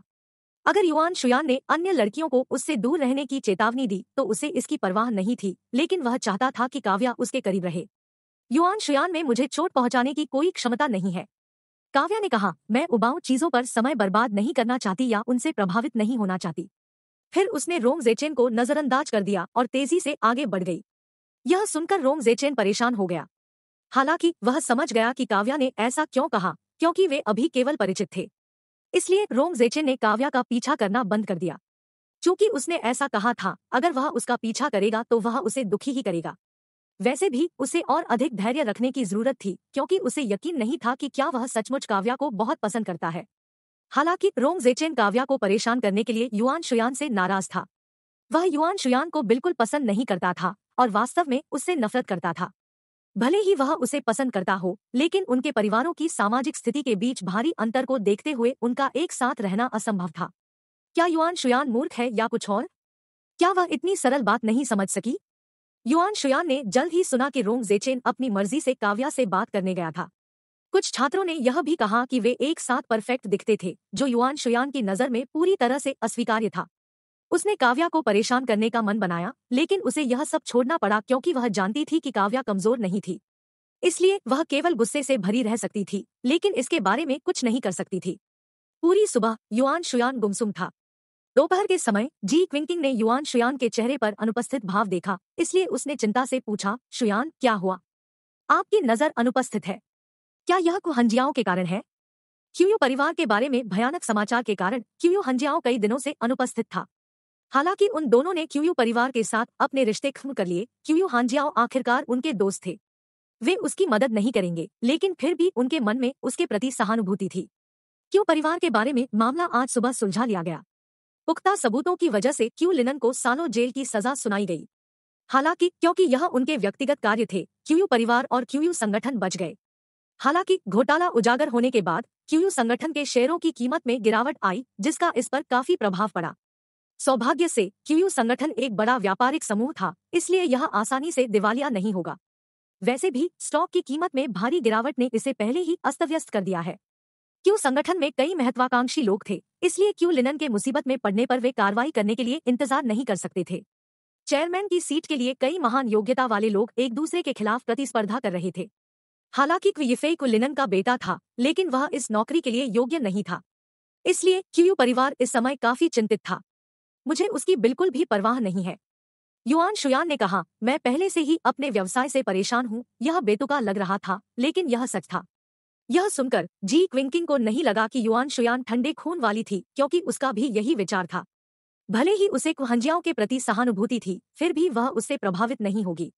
अगर युआन शुयान ने अन्य लड़कियों को उससे दूर रहने की चेतावनी दी तो उसे इसकी परवाह नहीं थी लेकिन वह चाहता था कि काव्या उसके करीब रहे युआन शुयान में मुझे चोट पहुंचाने की कोई क्षमता नहीं है काव्या ने कहा मैं उबाऊ चीजों पर समय बर्बाद नहीं करना चाहती या उनसे प्रभावित नहीं होना चाहती फिर उसने रोंग जेचेन को नजरअंदाज कर दिया और तेजी से आगे बढ़ गई यह सुनकर रोंग जेचेन परेशान हो गया हालांकि वह समझ गया कि काव्या ने ऐसा क्यों कहा क्योंकि वे अभी केवल परिचित थे इसलिए रोंग जेचेन ने काव्या का पीछा करना बंद कर दिया चूंकि उसने ऐसा कहा था अगर वह उसका पीछा करेगा तो वह उसे दुखी ही करेगा वैसे भी उसे और अधिक धैर्य रखने की जरूरत थी क्योंकि उसे यकीन नहीं था कि क्या वह सचमुच काव्या को बहुत पसंद करता है हालांकि रोंग जेचेन काव्या को परेशान करने के लिए युआन शुयान से नाराज था वह युआन शुयान को बिल्कुल पसंद नहीं करता था और वास्तव में उससे नफरत करता था भले ही वह उसे पसंद करता हो लेकिन उनके परिवारों की सामाजिक स्थिति के बीच भारी अंतर को देखते हुए उनका एक साथ रहना असंभव था क्या युआन शुयान मूर्ख है या कुछ और क्या वह इतनी सरल बात नहीं समझ सकी युआन शुयान ने जल्द ही सुना कि रोंग जेचेन अपनी मर्जी से काव्या से बात करने गया था कुछ छात्रों ने यह भी कहा कि वे एक साथ परफेक्ट दिखते थे जो युवान शुयान की नजर में पूरी तरह से अस्वीकार्य था उसने काव्या को परेशान करने का मन बनाया लेकिन उसे यह सब छोड़ना पड़ा क्योंकि वह जानती थी कि काव्या कमजोर नहीं थी इसलिए वह केवल गुस्से से भरी रह सकती थी लेकिन इसके बारे में कुछ नहीं कर सकती थी पूरी सुबह युआन शुयान गुमसुम था दोपहर के समय जी क्विंकिंग ने युआन शुयान के चेहरे पर अनुपस्थित भाव देखा इसलिए उसने चिंता से पूछा शुयान क्या हुआ आपकी नजर अनुपस्थित है क्या यह कुहंजियाओं के कारण है क्यूयू परिवार के बारे में भयानक समाचार के कारण क्यूयू हंजियाओं कई दिनों से अनुपस्थित था हालांकि उन दोनों ने क्यूयू परिवार के साथ अपने रिश्ते खत्म कर लिए क्यूयू हांजियाओ आखिरकार उनके दोस्त थे वे उसकी मदद नहीं करेंगे लेकिन फिर भी उनके मन में उसके प्रति सहानुभूति थी क्यों परिवार के बारे में मामला आज सुबह सुलझा लिया गया पुख्ता सबूतों की वजह से क्यू लिनन को सालों जेल की सजा सुनाई गई हालांकि क्योंकि यह उनके व्यक्तिगत कार्य थे क्यूयू परिवार और क्यूयू संगठन बच गए हालांकि घोटाला उजागर होने के बाद क्यूयू संगठन के शेयरों की कीमत में गिरावट आई जिसका इस पर काफी प्रभाव पड़ा सौभाग्य से क्यूयू संगठन एक बड़ा व्यापारिक समूह था इसलिए यह आसानी से दिवालिया नहीं होगा वैसे भी स्टॉक की कीमत में भारी गिरावट ने इसे पहले ही अस्तव्यस्त कर दिया है क्यू संगठन में कई महत्वाकांक्षी लोग थे इसलिए क्यू लिनन के मुसीबत में पड़ने पर वे कार्रवाई करने के लिए इंतजार नहीं कर सकते थे चेयरमैन की सीट के लिए कई महान योग्यता वाले लोग एक दूसरे के खिलाफ प्रतिस्पर्धा कर रहे थे हालांकि क्वीफे को लिनन का बेटा था लेकिन वह इस नौकरी के लिए योग्य नहीं था इसलिए क्यू परिवार इस समय काफी चिंतित था मुझे उसकी बिल्कुल भी परवाह नहीं है युआन शुयान ने कहा मैं पहले से ही अपने व्यवसाय से परेशान हूं यह बेतुका लग रहा था लेकिन यह सच था यह सुनकर जी क्विंकिंग को नहीं लगा कि युआन शुयान ठंडे खून वाली थी क्योंकि उसका भी यही विचार था भले ही उसे कुहंजियाओं के प्रति सहानुभूति थी फिर भी वह उससे प्रभावित नहीं होगी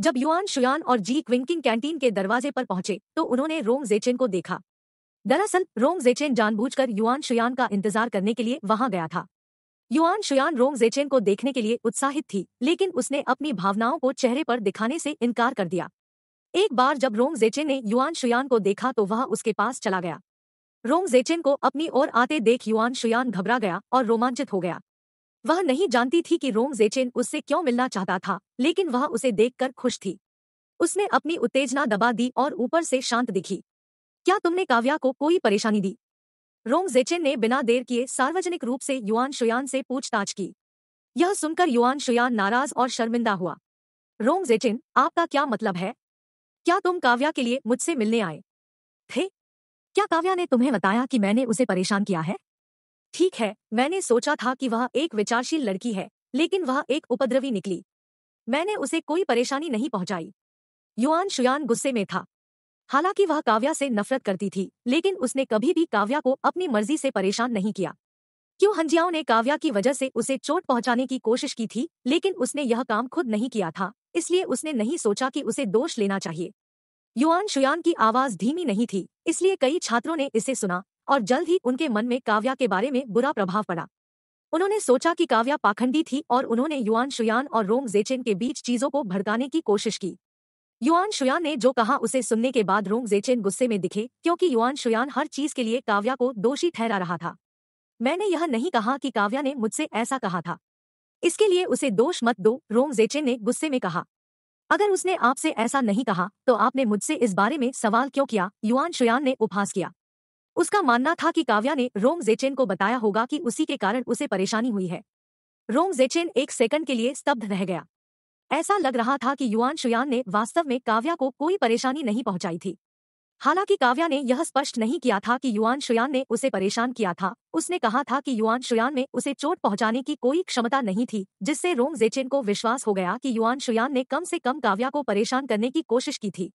जब युआन शुयान और जी क्विंकिंग कैंटीन के दरवाजे पर पहुंचे तो उन्होंने रोंग जेचेन को देखा दरअसल रोंग जेचेन जानबूझकर युआन शुयान का इंतजार करने के लिए वहां गया था युआन शुयान रोंग जेचेन को देखने के लिए उत्साहित थी लेकिन उसने अपनी भावनाओं को चेहरे पर दिखाने से इनकार कर दिया एक बार जब रोंग जेचेन ने युआन शुयान को देखा तो वह उसके पास चला गया रोंग जेचेन को अपनी ओर आते देख युआन शुयान घबरा गया और रोमांचित हो गया वह नहीं जानती थी कि रोंग जेचेन उससे क्यों मिलना चाहता था लेकिन वह उसे देखकर खुश थी उसने अपनी उत्तेजना दबा दी और ऊपर से शांत दिखी क्या तुमने काव्या को कोई परेशानी दी रोंग जेचेन ने बिना देर किए सार्वजनिक रूप से युआन शुयान से पूछताछ की यह सुनकर युआन शुयान नाराज और शर्मिंदा हुआ रोंग जेचेन आपका क्या मतलब है क्या तुम काव्या के लिए मुझसे मिलने आए थे क्या काव्या ने तुम्हें बताया कि मैंने उसे परेशान किया है ठीक है मैंने सोचा था कि वह एक विचारशील लड़की है लेकिन वह एक उपद्रवी निकली मैंने उसे कोई परेशानी नहीं पहुंचाई युआन शुयान गुस्से में था हालांकि वह काव्या से नफरत करती थी लेकिन उसने कभी भी काव्या को अपनी मर्जी से परेशान नहीं किया क्यों हंजियाओं ने काव्या की वजह से उसे चोट पहुंचाने की कोशिश की थी लेकिन उसने यह काम खुद नहीं किया था इसलिए उसने नहीं सोचा कि उसे दोष लेना चाहिए युआन शुयान की आवाज धीमी नहीं थी इसलिए कई छात्रों ने इसे सुना और जल्द ही उनके मन में काव्या के बारे में बुरा प्रभाव पड़ा उन्होंने सोचा कि काव्या पाखंडी थी और उन्होंने युआन शुयान और रोम जेचेन के बीच चीजों को भड़काने की कोशिश की युआन शुयान ने जो कहा उसे सुनने के बाद रोम जेचेन गुस्से में दिखे क्योंकि युआन शुयान हर चीज के लिए काव्या को दोषी ठहरा रहा था मैंने यह नहीं कहा कि काव्या ने मुझसे ऐसा कहा था इसके लिए उसे दोष मत दो रोम जेचेन ने गुस्से में कहा अगर उसने आपसे ऐसा नहीं कहा तो आपने मुझसे इस बारे में सवाल क्यों किया युआन शुयान ने उपहास किया उसका मानना था कि काव्या ने रोम जेचेन को बताया होगा कि उसी के कारण उसे परेशानी हुई है रोम जेचेन एक सेकंड के लिए स्तब्ध रह गया ऐसा लग रहा था कि युआन शुयान ने वास्तव में काव्या को कोई परेशानी नहीं पहुंचाई थी हालांकि काव्या ने यह स्पष्ट नहीं किया था कि युआन शुयान ने उसे परेशान किया था उसने कहा था कि युआन शुयान में उसे चोट पहुंचाने की कोई क्षमता नहीं थी जिससे रोम जेचेन को विश्वास हो गया कि युआन शुयान ने कम से कम काव्या को परेशान करने की कोशिश की थी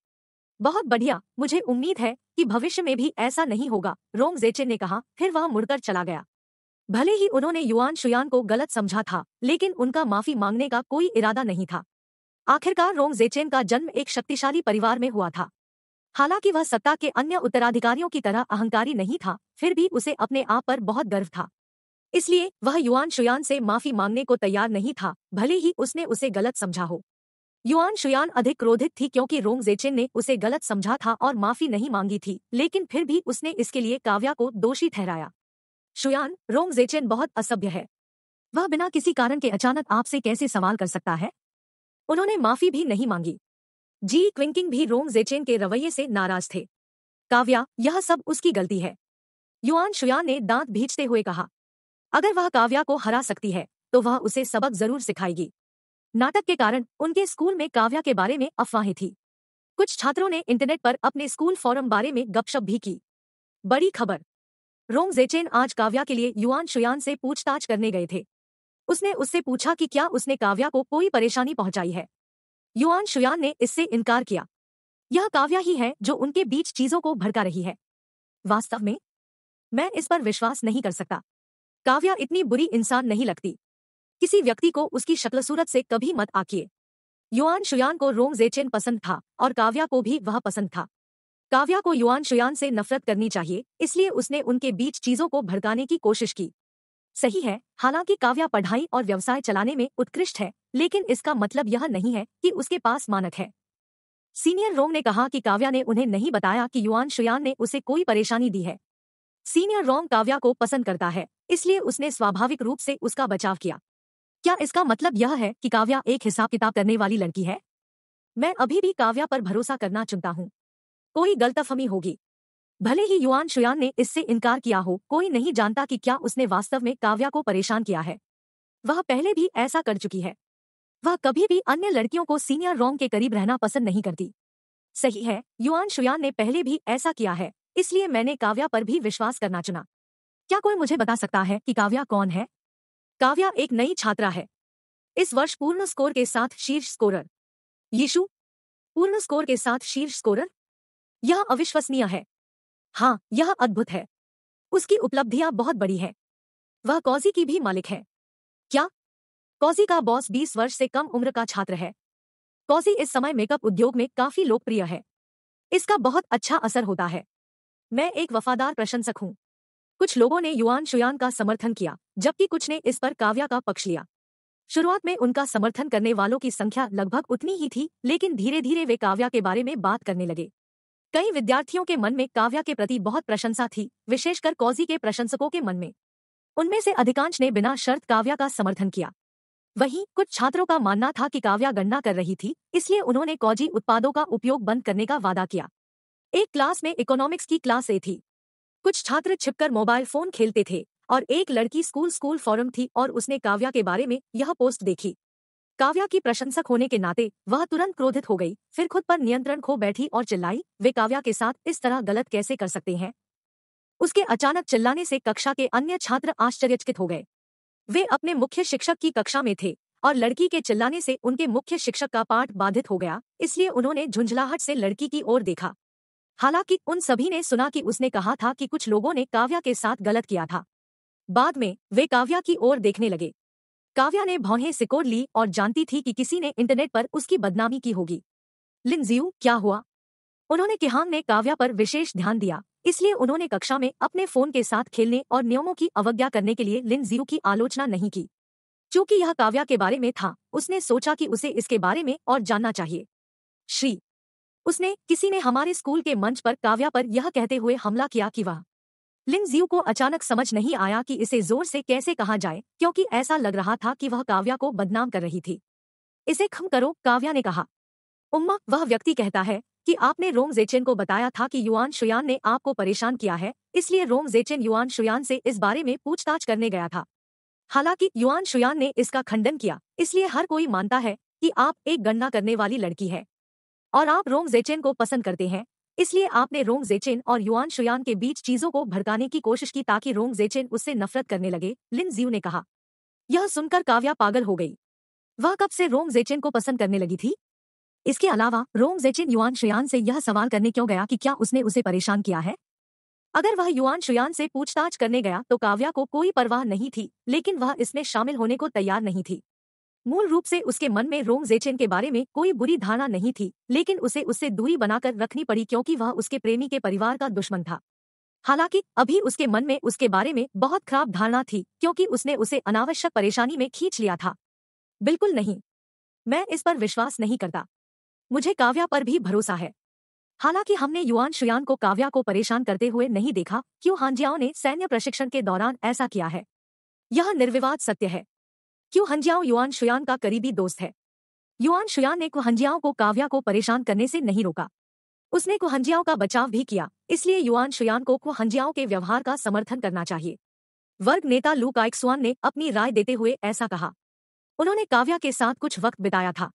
बहुत बढ़िया मुझे उम्मीद है कि भविष्य में भी ऐसा नहीं होगा रोंग जेचे ने कहा फिर वह मुड़कर चला गया भले ही उन्होंने युआन शुयान को गलत समझा था लेकिन उनका माफी मांगने का कोई इरादा नहीं था आखिरकार रोंग जेचेन का जन्म एक शक्तिशाली परिवार में हुआ था हालांकि वह सत्ता के अन्य उत्तराधिकारियों की तरह अहंकारी नहीं था फिर भी उसे अपने आप पर बहुत गर्व था इसलिए वह युआन शुयान से माफी मांगने को तैयार नहीं था भले ही उसने उसे गलत समझा हो युआन शुयान अधिक क्रोधित थी क्योंकि रोंग जेचिन ने उसे गलत समझा था और माफी नहीं मांगी थी लेकिन फिर भी उसने इसके लिए काव्या को दोषी ठहराया शुयान रोंग जेचेन बहुत असभ्य है वह बिना किसी कारण के अचानक आपसे कैसे सवाल कर सकता है उन्होंने माफी भी नहीं मांगी जी क्विंकिंग भी रोंग जेचेन के रवैये से नाराज थे काव्या यह सब उसकी गलती है युआन शुयान ने दांत भींचते हुए कहा अगर वह काव्या को हरा सकती है तो वह उसे सबक जरूर सिखाएगी नाटक के कारण उनके स्कूल में काव्या के बारे में अफवाहें थी कुछ छात्रों ने इंटरनेट पर अपने स्कूल फॉरम बारे में गपशप भी की बड़ी खबर रोंग जेचेन आज काव्या के लिए युआन शुयान से पूछताछ करने गए थे उसने उससे पूछा कि क्या उसने काव्या को कोई परेशानी पहुंचाई है युआन शुयान ने इससे इनकार किया यह काव्या ही है जो उनके बीच चीजों को भड़का रही है वास्तव में मैं इस पर विश्वास नहीं कर सकता काव्या इतनी बुरी इंसान नहीं लगती किसी व्यक्ति को उसकी शक्ल सूरत से कभी मत आकिए युआन शुयान को रोम जेचेन पसंद था और काव्या को भी वह पसंद था काव्या को युआन शुयान से नफरत करनी चाहिए इसलिए उसने उनके बीच चीजों को भड़काने की कोशिश की सही है हालांकि काव्या पढ़ाई और व्यवसाय चलाने में उत्कृष्ट है लेकिन इसका मतलब यह नहीं है कि उसके पास मानक है सीनियर रोम ने कहा कि काव्या ने उन्हें नहीं बताया कि युआन शुयान ने उसे कोई परेशानी दी है सीनियर रोम काव्या को पसंद करता है इसलिए उसने स्वाभाविक रूप से उसका बचाव किया क्या इसका मतलब यह है कि काव्या एक हिसाब किताब करने वाली लड़की है मैं अभी भी काव्या पर भरोसा करना चुनता हूँ कोई गलतफहमी होगी भले ही युआन शुयान ने इससे इनकार किया हो कोई नहीं जानता कि क्या उसने वास्तव में काव्या को परेशान किया है वह पहले भी ऐसा कर चुकी है वह कभी भी अन्य लड़कियों को सीनियर रॉन्ग के करीब रहना पसंद नहीं करती सही है युआन शुयान ने पहले भी ऐसा किया है इसलिए मैंने काव्या पर भी विश्वास करना चुना क्या कोई मुझे बता सकता है कि काव्या कौन है काव्या एक नई छात्रा है इस वर्ष पूर्ण स्कोर के साथ शीर्ष स्कोरर यीशु पूर्ण स्कोर के साथ शीर्ष स्कोरर यह अविश्वसनीय है हाँ यह अद्भुत है उसकी उपलब्धियां बहुत बड़ी हैं वह कौजी की भी मालिक है क्या कौजी का बॉस बीस वर्ष से कम उम्र का छात्र है कौजी इस समय मेकअप उद्योग में काफी लोकप्रिय है इसका बहुत अच्छा असर होता है मैं एक वफादार प्रशंसक हूं कुछ लोगों ने युआन शुयान का समर्थन किया जबकि कुछ ने इस पर काव्या का पक्ष लिया शुरुआत में उनका समर्थन करने वालों की संख्या लगभग उतनी ही थी लेकिन धीरे धीरे वे काव्या के बारे में बात करने लगे कई विद्यार्थियों के मन में काव्या के प्रति बहुत प्रशंसा थी विशेषकर कौजी के प्रशंसकों के मन में उनमें से अधिकांश ने बिना शर्त काव्या का समर्थन किया वहीं कुछ छात्रों का मानना था कि काव्या गणना कर रही थी इसलिए उन्होंने कौजी उत्पादों का उपयोग बंद करने का वादा किया एक क्लास में इकोनॉमिक्स की क्लास ए थी कुछ छात्र छिपकर मोबाइल फोन खेलते थे और एक लड़की स्कूल स्कूल फॉरम थी और उसने काव्या के बारे में यह पोस्ट देखी काव्या की प्रशंसक होने के नाते वह तुरंत क्रोधित हो गई फिर खुद पर नियंत्रण खो बैठी और चिल्लाई वे काव्या के साथ इस तरह गलत कैसे कर सकते हैं उसके अचानक चिल्लाने से कक्षा के अन्य छात्र आश्चर्यचकित हो गए वे अपने मुख्य शिक्षक की कक्षा में थे और लड़की के चिल्लाने से उनके मुख्य शिक्षक का पाठ बाधित हो गया इसलिए उन्होंने झुंझलाहट से लड़की की ओर देखा हालांकि उन सभी ने सुना कि उसने कहा था कि कुछ लोगों ने काव्या के साथ गलत किया था बाद में वे काव्या की ओर देखने लगे काव्या ने भौहें सिकोड़ ली और जानती थी कि किसी ने इंटरनेट पर उसकी बदनामी की होगी लिंजियू क्या हुआ उन्होंने किहांग ने काव्या पर विशेष ध्यान दिया इसलिए उन्होंने कक्षा में अपने फोन के साथ खेलने और नियमों की अवज्ञा करने के लिए लिंजियू की आलोचना नहीं की चूंकि यह काव्या के बारे में था उसने सोचा कि उसे इसके बारे में और जानना चाहिए श्री उसने किसी ने हमारे स्कूल के मंच पर काव्या पर यह कहते हुए हमला किया कि वह लिंग को अचानक समझ नहीं आया कि इसे जोर से कैसे कहा जाए क्योंकि ऐसा लग रहा था कि वह काव्या को बदनाम कर रही थी इसे खम करो काव्या ने कहा उम्मा वह व्यक्ति कहता है कि आपने रोम जेचेन को बताया था कि युआन शुयान ने आपको परेशान किया है इसलिए रोम जेचेन युआन शुयान से इस बारे में पूछताछ करने गया था हालांकि युआन शुयान ने इसका खंडन किया इसलिए हर कोई मानता है कि आप एक गणना करने वाली लड़की है और आप रोंग जेचेन को पसंद करते हैं इसलिए आपने रोंग जेचेन और युआन शुयान के बीच चीजों को भड़काने की कोशिश की ताकि रोंग जेचेन उससे नफरत करने लगे लिन जियू ने कहा यह सुनकर काव्या पागल हो गई वह कब से रोंग जेचेन को पसंद करने लगी थी इसके अलावा रोंग जेचिन युआन शुयान से यह सवाल करने क्यों गया कि क्या उसने उसे परेशान किया है अगर वह युआन शुयान से पूछताछ करने गया तो काव्या को कोई परवाह नहीं थी लेकिन वह इसमें शामिल होने को तैयार नहीं थी मूल रूप से उसके मन में रोम जेचेन के बारे में कोई बुरी धारणा नहीं थी लेकिन उसे उससे दूरी बनाकर रखनी पड़ी क्योंकि वह उसके प्रेमी के परिवार का दुश्मन था हालांकि अभी उसके मन में उसके बारे में बहुत खराब धारणा थी क्योंकि उसने उसे अनावश्यक परेशानी में खींच लिया था बिल्कुल नहीं मैं इस पर विश्वास नहीं करता मुझे काव्या पर भी भरोसा है हालांकि हमने युआन शुयान को काव्या को परेशान करते हुए नहीं देखा क्यों हांजियाओं ने सैन्य प्रशिक्षण के दौरान ऐसा किया है यह निर्विवाद सत्य है क्यों हंजियाओ युआन शुयान का करीबी दोस्त है युआन शुयान ने कुहंजियाओं को काव्या को परेशान करने से नहीं रोका उसने कुहंजियाओं का बचाव भी किया इसलिए युआन शुयान को कुहंजियाओं के व्यवहार का समर्थन करना चाहिए वर्ग नेता लू काइक्सुआन ने अपनी राय देते हुए ऐसा कहा उन्होंने काव्या के साथ कुछ वक्त बिताया था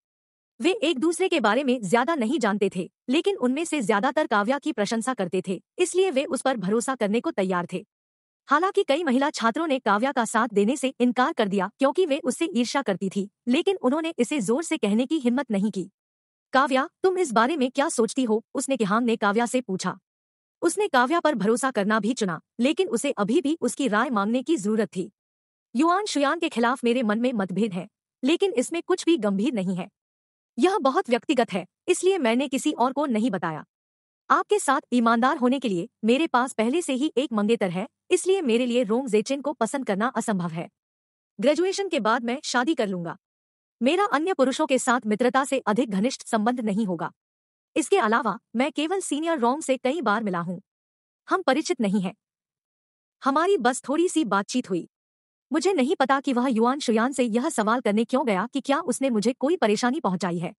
वे एक दूसरे के बारे में ज्यादा नहीं जानते थे लेकिन उनमें से ज्यादातर काव्या की प्रशंसा करते थे इसलिए वे उस पर भरोसा करने को तैयार थे हालांकि कई महिला छात्रों ने काव्या का साथ देने से इनकार कर दिया क्योंकि वे उससे ईर्ष्या करती थी लेकिन उन्होंने इसे जोर से कहने की हिम्मत नहीं की काव्या तुम इस बारे में क्या सोचती हो उसने किहांग ने काव्या से पूछा उसने काव्या पर भरोसा करना भी चुना लेकिन उसे अभी भी उसकी राय मांगने की जरूरत थी युआन शुयान के खिलाफ मेरे मन में मतभेद है लेकिन इसमें कुछ भी गंभीर नहीं है यह बहुत व्यक्तिगत है इसलिए मैंने किसी और को नहीं बताया आपके साथ ईमानदार होने के लिए मेरे पास पहले से ही एक मंगेतर है इसलिए मेरे लिए रोंग जेचिन को पसंद करना असंभव है ग्रेजुएशन के बाद मैं शादी कर लूंगा मेरा अन्य पुरुषों के साथ मित्रता से अधिक घनिष्ठ संबंध नहीं होगा इसके अलावा मैं केवल सीनियर रोंग से कई बार मिला हूं हम परिचित नहीं हैं हमारी बस थोड़ी सी बातचीत हुई मुझे नहीं पता कि वह युआन शुयान से यह सवाल करने क्यों गया कि क्या उसने मुझे कोई परेशानी पहुंचाई है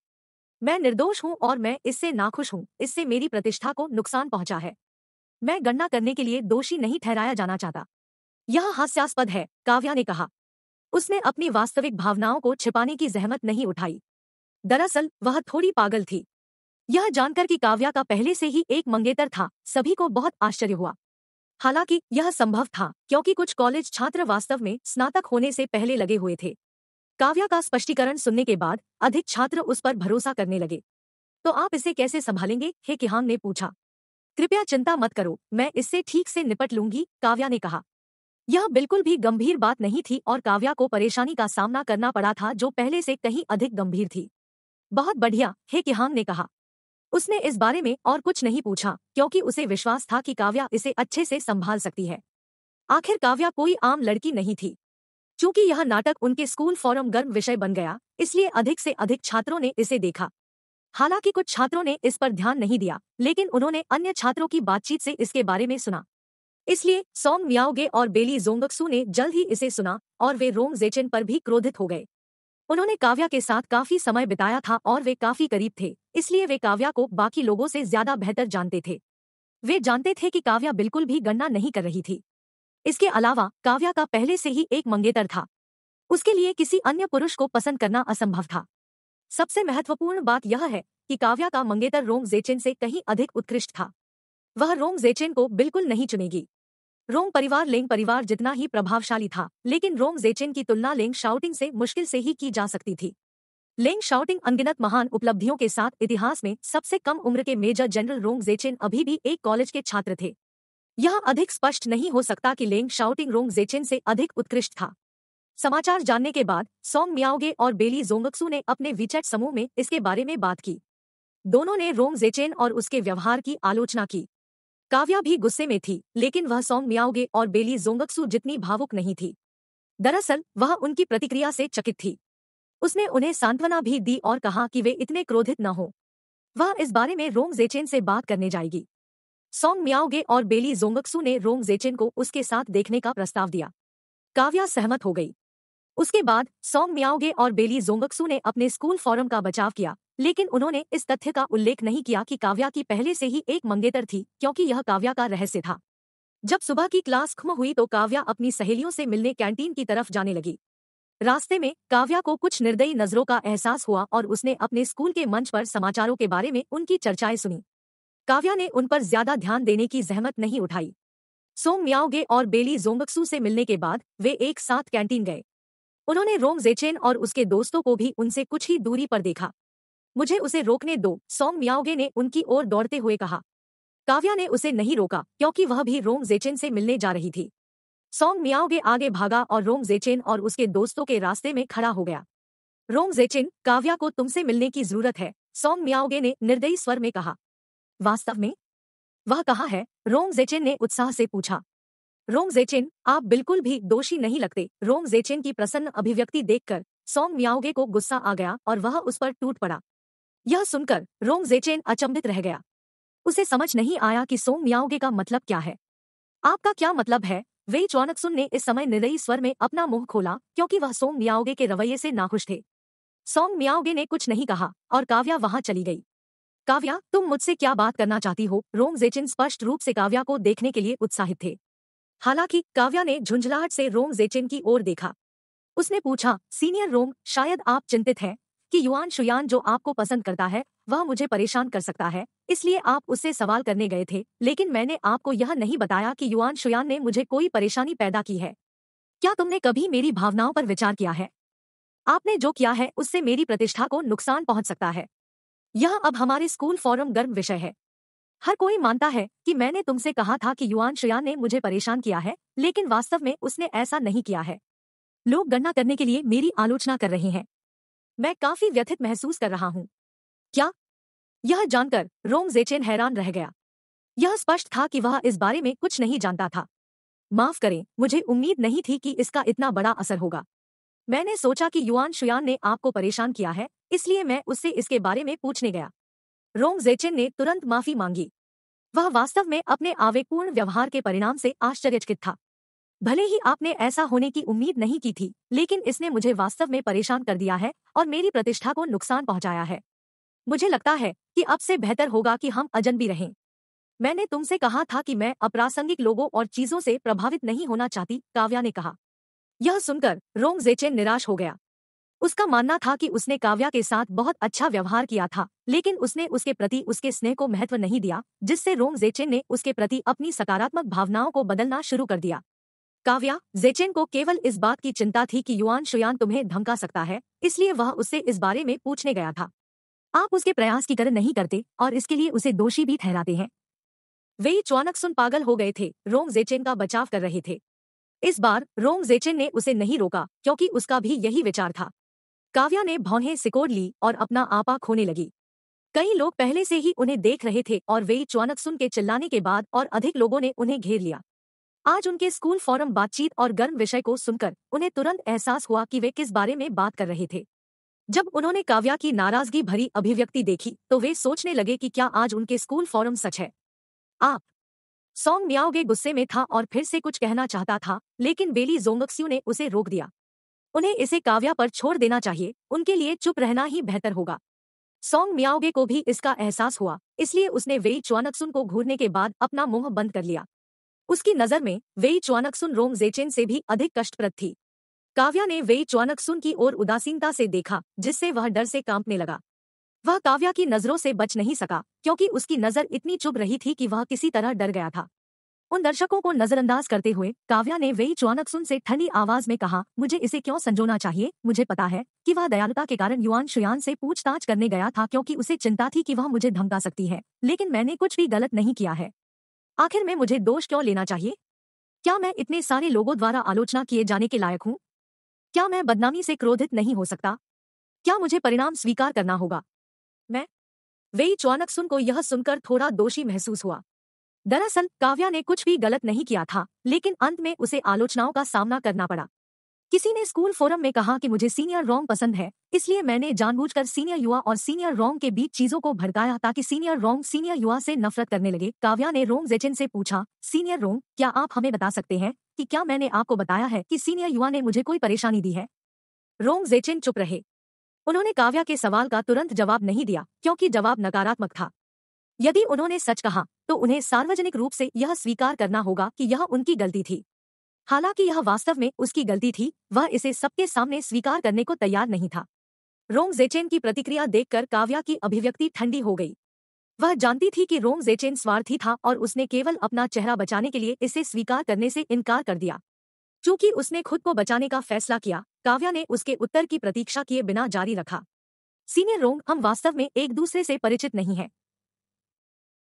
मैं निर्दोष हूं और मैं इससे नाखुश हूं इससे मेरी प्रतिष्ठा को नुकसान पहुंचा है मैं गणना करने के लिए दोषी नहीं ठहराया जाना चाहता यह हास्यास्पद है काव्या ने कहा उसने अपनी वास्तविक भावनाओं को छिपाने की जहमत नहीं उठाई दरअसल वह थोड़ी पागल थी यह जानकर कि काव्या का पहले से ही एक मंगेतर था सभी को बहुत आश्चर्य हुआ हालांकि यह संभव था क्योंकि कुछ कॉलेज छात्र वास्तव में स्नातक होने से पहले लगे हुए थे काव्या का स्पष्टीकरण सुनने के बाद अधिक छात्र उस पर भरोसा करने लगे तो आप इसे कैसे संभालेंगे हे किहांग ने पूछा कृपया चिंता मत करो मैं इससे ठीक से निपट लूंगी काव्या ने कहा यह बिल्कुल भी गंभीर बात नहीं थी और काव्या को परेशानी का सामना करना पड़ा था जो पहले से कहीं अधिक गंभीर थी बहुत बढ़िया हे किहांग ने कहा उसने इस बारे में और कुछ नहीं पूछा क्योंकि उसे विश्वास था कि काव्या इसे अच्छे से संभाल सकती है आखिर काव्या कोई आम लड़की नहीं थी चूंकि यह नाटक उनके स्कूल फॉरम गर्म विषय बन गया इसलिए अधिक से अधिक छात्रों ने इसे देखा हालांकि कुछ छात्रों ने इस पर ध्यान नहीं दिया लेकिन उन्होंने अन्य छात्रों की बातचीत से इसके बारे में सुना इसलिए सोंग मियाओगे और बेली जोंगक्सू ने जल्द ही इसे सुना और वे रोंग जेचेन पर भी क्रोधित हो गए उन्होंने काव्या के साथ काफी समय बिताया था और वे काफी करीब थे इसलिए वे काव्या को बाकी लोगों से ज्यादा बेहतर जानते थे वे जानते थे कि काव्या बिल्कुल भी गणना नहीं कर रही थी इसके अलावा काव्या का पहले से ही एक मंगेतर था उसके लिए किसी अन्य पुरुष को पसंद करना असंभव था सबसे महत्वपूर्ण बात यह है कि काव्या का मंगेतर रोम जेचिन से कहीं अधिक उत्कृष्ट था वह रोम जेचेन को बिल्कुल नहीं चुनेगी रोम परिवार लेंग परिवार जितना ही प्रभावशाली था लेकिन रोम जेचिन की तुलना लेंग शाउटिंग से मुश्किल से ही की जा सकती थी लेंग शाउटिंग अनगिनत महान उपलब्धियों के साथ इतिहास में सबसे कम उम्र के मेजर जनरल रोम जेचिन अभी भी एक कॉलेज के छात्र थे यह अधिक स्पष्ट नहीं हो सकता कि लेंग शाउटिंग रोंग जेचिन से अधिक उत्कृष्ट था समाचार जानने के बाद सोंग मियाओगे और बेली जोंगक्सू ने अपने विचैट समूह में इसके बारे में बात की दोनों ने रोंग जेचेन और उसके व्यवहार की आलोचना की काव्या भी गुस्से में थी लेकिन वह सोंग मियाओगे और बेली जोंगक्सू जितनी भावुक नहीं थी दरअसल वह उनकी प्रतिक्रिया से चकित थी उसने उन्हें सांत्वना भी दी और कहा कि वे इतने क्रोधित न हों वह इस बारे में रोंग जेचेन से बात करने जाएगी सोंग मियाओगे और बेली जोंगक्सू ने रोंग जेचेन को उसके साथ देखने का प्रस्ताव दिया काव्या सहमत हो गई उसके बाद सोंग मियाओगे और बेली जोंगक्सू ने अपने स्कूल फॉरम का बचाव किया लेकिन उन्होंने इस तथ्य का उल्लेख नहीं किया कि काव्या की पहले से ही एक मंगेतर थी क्योंकि यह काव्या का रहस्य था जब सुबह की क्लास खत्म हुई तो काव्या अपनी सहेलियों से मिलने कैंटीन की तरफ जाने लगी रास्ते में काव्या को कुछ निर्दयी नजरों का एहसास हुआ और उसने अपने स्कूल के मंच पर समाचारों के बारे में उनकी चर्चाएं सुनी काव्या ने उन पर ज्यादा ध्यान देने की जहमत नहीं उठाई सोम म्याओगे और बेली जोंगक्सू से मिलने के बाद वे एक साथ कैंटीन गए उन्होंने रोम जेचेन और उसके दोस्तों को भी उनसे कुछ ही दूरी पर देखा मुझे उसे रोकने दो सोंग मियाओगे ने उनकी ओर दौड़ते हुए कहा काव्या ने उसे नहीं रोका क्योंकि वह भी रोम जेचेन से मिलने जा रही थी सोंग मियाओगे आगे भागा और रोम जेचेन और उसके दोस्तों के रास्ते में खड़ा हो गया रोम जेचेन काव्या को तुमसे मिलने की जरूरत है सोंग मियाओगे ने निर्दयी स्वर में कहा वास्तव में वह कहा है रोम जेचेन ने उत्साह से पूछा रोम जेचिन आप बिल्कुल भी दोषी नहीं लगते रोम जेचिन की प्रसन्न अभिव्यक्ति देखकर सोंग मियाओगे को गुस्सा आ गया और वह उस पर टूट पड़ा यह सुनकर रोम जेचेन अचंभित रह गया उसे समझ नहीं आया कि सोंग मियाओगे का मतलब क्या है आपका क्या मतलब है वे चौनकसुन ने इस समय निर्दयी स्वर में अपना मुंह खोला क्योंकि वह सोंग मियाओगे के रवैये से नाखुश थे सोंग मियाओगे ने कुछ नहीं कहा और काव्या वहां चली गई काव्या तुम मुझसे क्या बात करना चाहती हो रोम जेचिन स्पष्ट रूप से काव्या को देखने के लिए उत्साहित थे हालांकि काव्या ने झुंझलाहट से रोम जेचिन की ओर देखा उसने पूछा सीनियर रोम शायद आप चिंतित हैं कि युआन शुयान जो आपको पसंद करता है वह मुझे परेशान कर सकता है इसलिए आप उससे सवाल करने गए थे लेकिन मैंने आपको यह नहीं बताया कि युआन शुयान ने मुझे कोई परेशानी पैदा की है क्या तुमने कभी मेरी भावनाओं पर विचार किया है आपने जो किया है उससे मेरी प्रतिष्ठा को नुकसान पहुंच सकता है यह अब हमारे स्कूल फॉरम गर्म विषय है हर कोई मानता है कि मैंने तुमसे कहा था कि युआन श्रेया ने मुझे परेशान किया है लेकिन वास्तव में उसने ऐसा नहीं किया है लोग गणना करने के लिए मेरी आलोचना कर रहे हैं मैं काफी व्यथित महसूस कर रहा हूँ क्या यह जानकर रोम जेचेन हैरान रह गया यह स्पष्ट था कि वह इस बारे में कुछ नहीं जानता था माफ करें मुझे उम्मीद नहीं थी कि इसका इतना बड़ा असर होगा मैंने सोचा कि युआन शुयान ने आपको परेशान किया है इसलिए मैं उससे इसके बारे में पूछने गया रोंग जेचिन ने तुरंत माफी मांगी वह वास्तव में अपने आवेगपूर्ण व्यवहार के परिणाम से आश्चर्यचकित था भले ही आपने ऐसा होने की उम्मीद नहीं की थी लेकिन इसने मुझे वास्तव में परेशान कर दिया है और मेरी प्रतिष्ठा को नुकसान पहुंचाया है मुझे लगता है कि अब से बेहतर होगा कि हम अजन भी रहें मैंने तुमसे कहा था कि मैं अप्रासंगिक लोगों और चीजों से प्रभावित नहीं होना चाहती काव्या ने कहा यह सुनकर रोंग जेचेन निराश हो गया उसका मानना था कि उसने काव्या के साथ बहुत अच्छा व्यवहार किया था लेकिन उसने उसके प्रति उसके स्नेह को महत्व नहीं दिया जिससे रोम जेचेन ने उसके प्रति अपनी सकारात्मक भावनाओं को बदलना शुरू कर दिया काव्या जेचेन को केवल इस बात की चिंता थी कि युआन शुयान तुम्हें धमका सकता है इसलिए वह उससे इस बारे में पूछने गया था आप उसके प्रयास की तरह नहीं करते और इसके लिए उसे दोषी भी ठहराते हैं वे चौनक सुन पागल हो गए थे रोंग जेचेन का बचाव कर रहे थे इस बार रोंग जेचेन ने उसे नहीं रोका क्योंकि उसका भी यही विचार था काव्या ने भौहें सिकोड़ ली और अपना आपा खोने लगी कई लोग पहले से ही उन्हें देख रहे थे और वे चौनक सुन के चिल्लाने के बाद और अधिक लोगों ने उन्हें घेर लिया आज उनके स्कूल फॉरम बातचीत और गर्म विषय को सुनकर उन्हें तुरंत एहसास हुआ कि वे किस बारे में बात कर रहे थे जब उन्होंने काव्या की नाराजगी भरी अभिव्यक्ति देखी तो वे सोचने लगे कि क्या आज उनके स्कूल फॉरम सच है आप सॉन्ग म्याओगे गुस्से में था और फिर से कुछ कहना चाहता था लेकिन बेली जोंगक्स्यू ने उसे रोक दिया उन्हें इसे काव्या पर छोड़ देना चाहिए उनके लिए चुप रहना ही बेहतर होगा सॉन्ग मियाओगे को भी इसका एहसास हुआ इसलिए उसने वेई चुआनकसुन को घूरने के बाद अपना मुंह बंद कर लिया उसकी नजर में वेई चुआनकसुन रोम जेचेन से भी अधिक कष्टप्रद थी काव्या ने वेई चुआनकसुन की ओर उदासीनता से देखा जिससे वह डर से कांपने लगा वह काव्या की नजरों से बच नहीं सका क्योंकि उसकी नजर इतनी चुभ रही थी कि वह किसी तरह डर गया था उन दर्शकों को नजरअंदाज करते हुए काव्या ने वही चौनक सुन से ठंडी आवाज में कहा मुझे इसे क्यों संजोना चाहिए मुझे पता है कि वह दयालुता के कारण युवान शुयान से पूछताछ करने गया था क्योंकि उसे चिंता थी कि वह मुझे धमका सकती है लेकिन मैंने कुछ भी गलत नहीं किया है आखिर में मुझे दोष क्यों लेना चाहिए क्या मैं इतने सारे लोगों द्वारा आलोचना किए जाने के लायक हूँ क्या मैं बदनामी से क्रोधित नहीं हो सकता क्या मुझे परिणाम स्वीकार करना होगा मैं वही चौनक सुन को यह सुनकर थोड़ा दोषी महसूस हुआ दरअसल काव्या ने कुछ भी गलत नहीं किया था लेकिन अंत में उसे आलोचनाओं का सामना करना पड़ा किसी ने स्कूल फोरम में कहा कि मुझे सीनियर रोंग पसंद है इसलिए मैंने जानबूझकर सीनियर युवा और सीनियर रोंग के बीच चीजों को भड़काया ताकि सीनियर रोंग सीनियर युवा से नफरत करने लगे काव्या ने रोंग जेचिन से पूछा सीनियर रोंग क्या आप हमें बता सकते हैं कि क्या मैंने आपको बताया है कि सीनियर युवा ने मुझे कोई परेशानी दी है रोंग जेचिन चुप रहे उन्होंने काव्या के सवाल का तुरंत जवाब नहीं दिया क्योंकि जवाब नकारात्मक था यदि उन्होंने सच कहा तो उन्हें सार्वजनिक रूप से यह स्वीकार करना होगा कि यह उनकी गलती थी हालांकि यह वास्तव में उसकी गलती थी वह इसे सबके सामने स्वीकार करने को तैयार नहीं था रोंग जेचेन की प्रतिक्रिया देखकर काव्या की अभिव्यक्ति ठंडी हो गई वह जानती थी कि रोंग जेचेन स्वार्थी था और उसने केवल अपना चेहरा बचाने के लिए इसे स्वीकार करने से इनकार कर दिया चूंकि उसने खुद को बचाने का फैसला किया काव्या ने उसके उत्तर की प्रतीक्षा किए बिना जारी रखा सीनियर रोंग हम वास्तव में एक दूसरे से परिचित नहीं हैं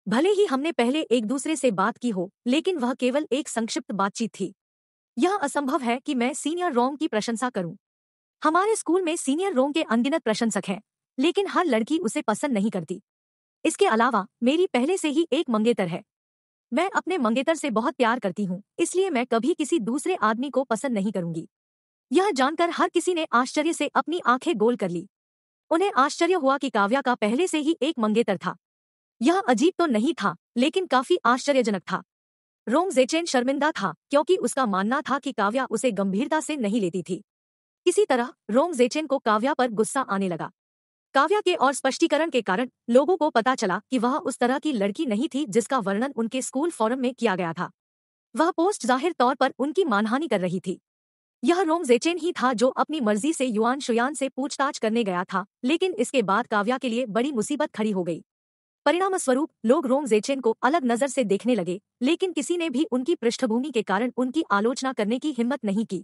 भले ही हमने पहले एक दूसरे से बात की हो लेकिन वह केवल एक संक्षिप्त बातचीत थी यह असंभव है कि मैं सीनियर रोंग की प्रशंसा करूं। हमारे स्कूल में सीनियर रोंग के अनगिनत प्रशंसक हैं लेकिन हर लड़की उसे पसंद नहीं करती इसके अलावा मेरी पहले से ही एक मंगेतर है मैं अपने मंगेतर से बहुत प्यार करती हूँ इसलिए मैं कभी किसी दूसरे आदमी को पसंद नहीं करूंगी यह जानकर हर किसी ने आश्चर्य से अपनी आंखें गोल कर ली उन्हें आश्चर्य हुआ कि काव्या का पहले से ही एक मंगेतर था यह अजीब तो नहीं था लेकिन काफी आश्चर्यजनक था रोम जेचेन शर्मिंदा था क्योंकि उसका मानना था कि काव्या उसे गंभीरता से नहीं लेती थी इसी तरह रोम जेचेन को काव्या पर गुस्सा आने लगा काव्या के और स्पष्टीकरण के कारण लोगों को पता चला कि वह उस तरह की लड़की नहीं थी जिसका वर्णन उनके स्कूल फोरम में किया गया था वह पोस्ट जाहिर तौर पर उनकी मानहानि कर रही थी यह रोम जेचेन ही था जो अपनी मर्जी से युआन शुयान से पूछताछ करने गया था लेकिन इसके बाद काव्या के लिए बड़ी मुसीबत खड़ी हो गई परिणाम स्वरूप लोग रोम जेचेन को अलग नजर से देखने लगे लेकिन किसी ने भी उनकी पृष्ठभूमि के कारण उनकी आलोचना करने की हिम्मत नहीं की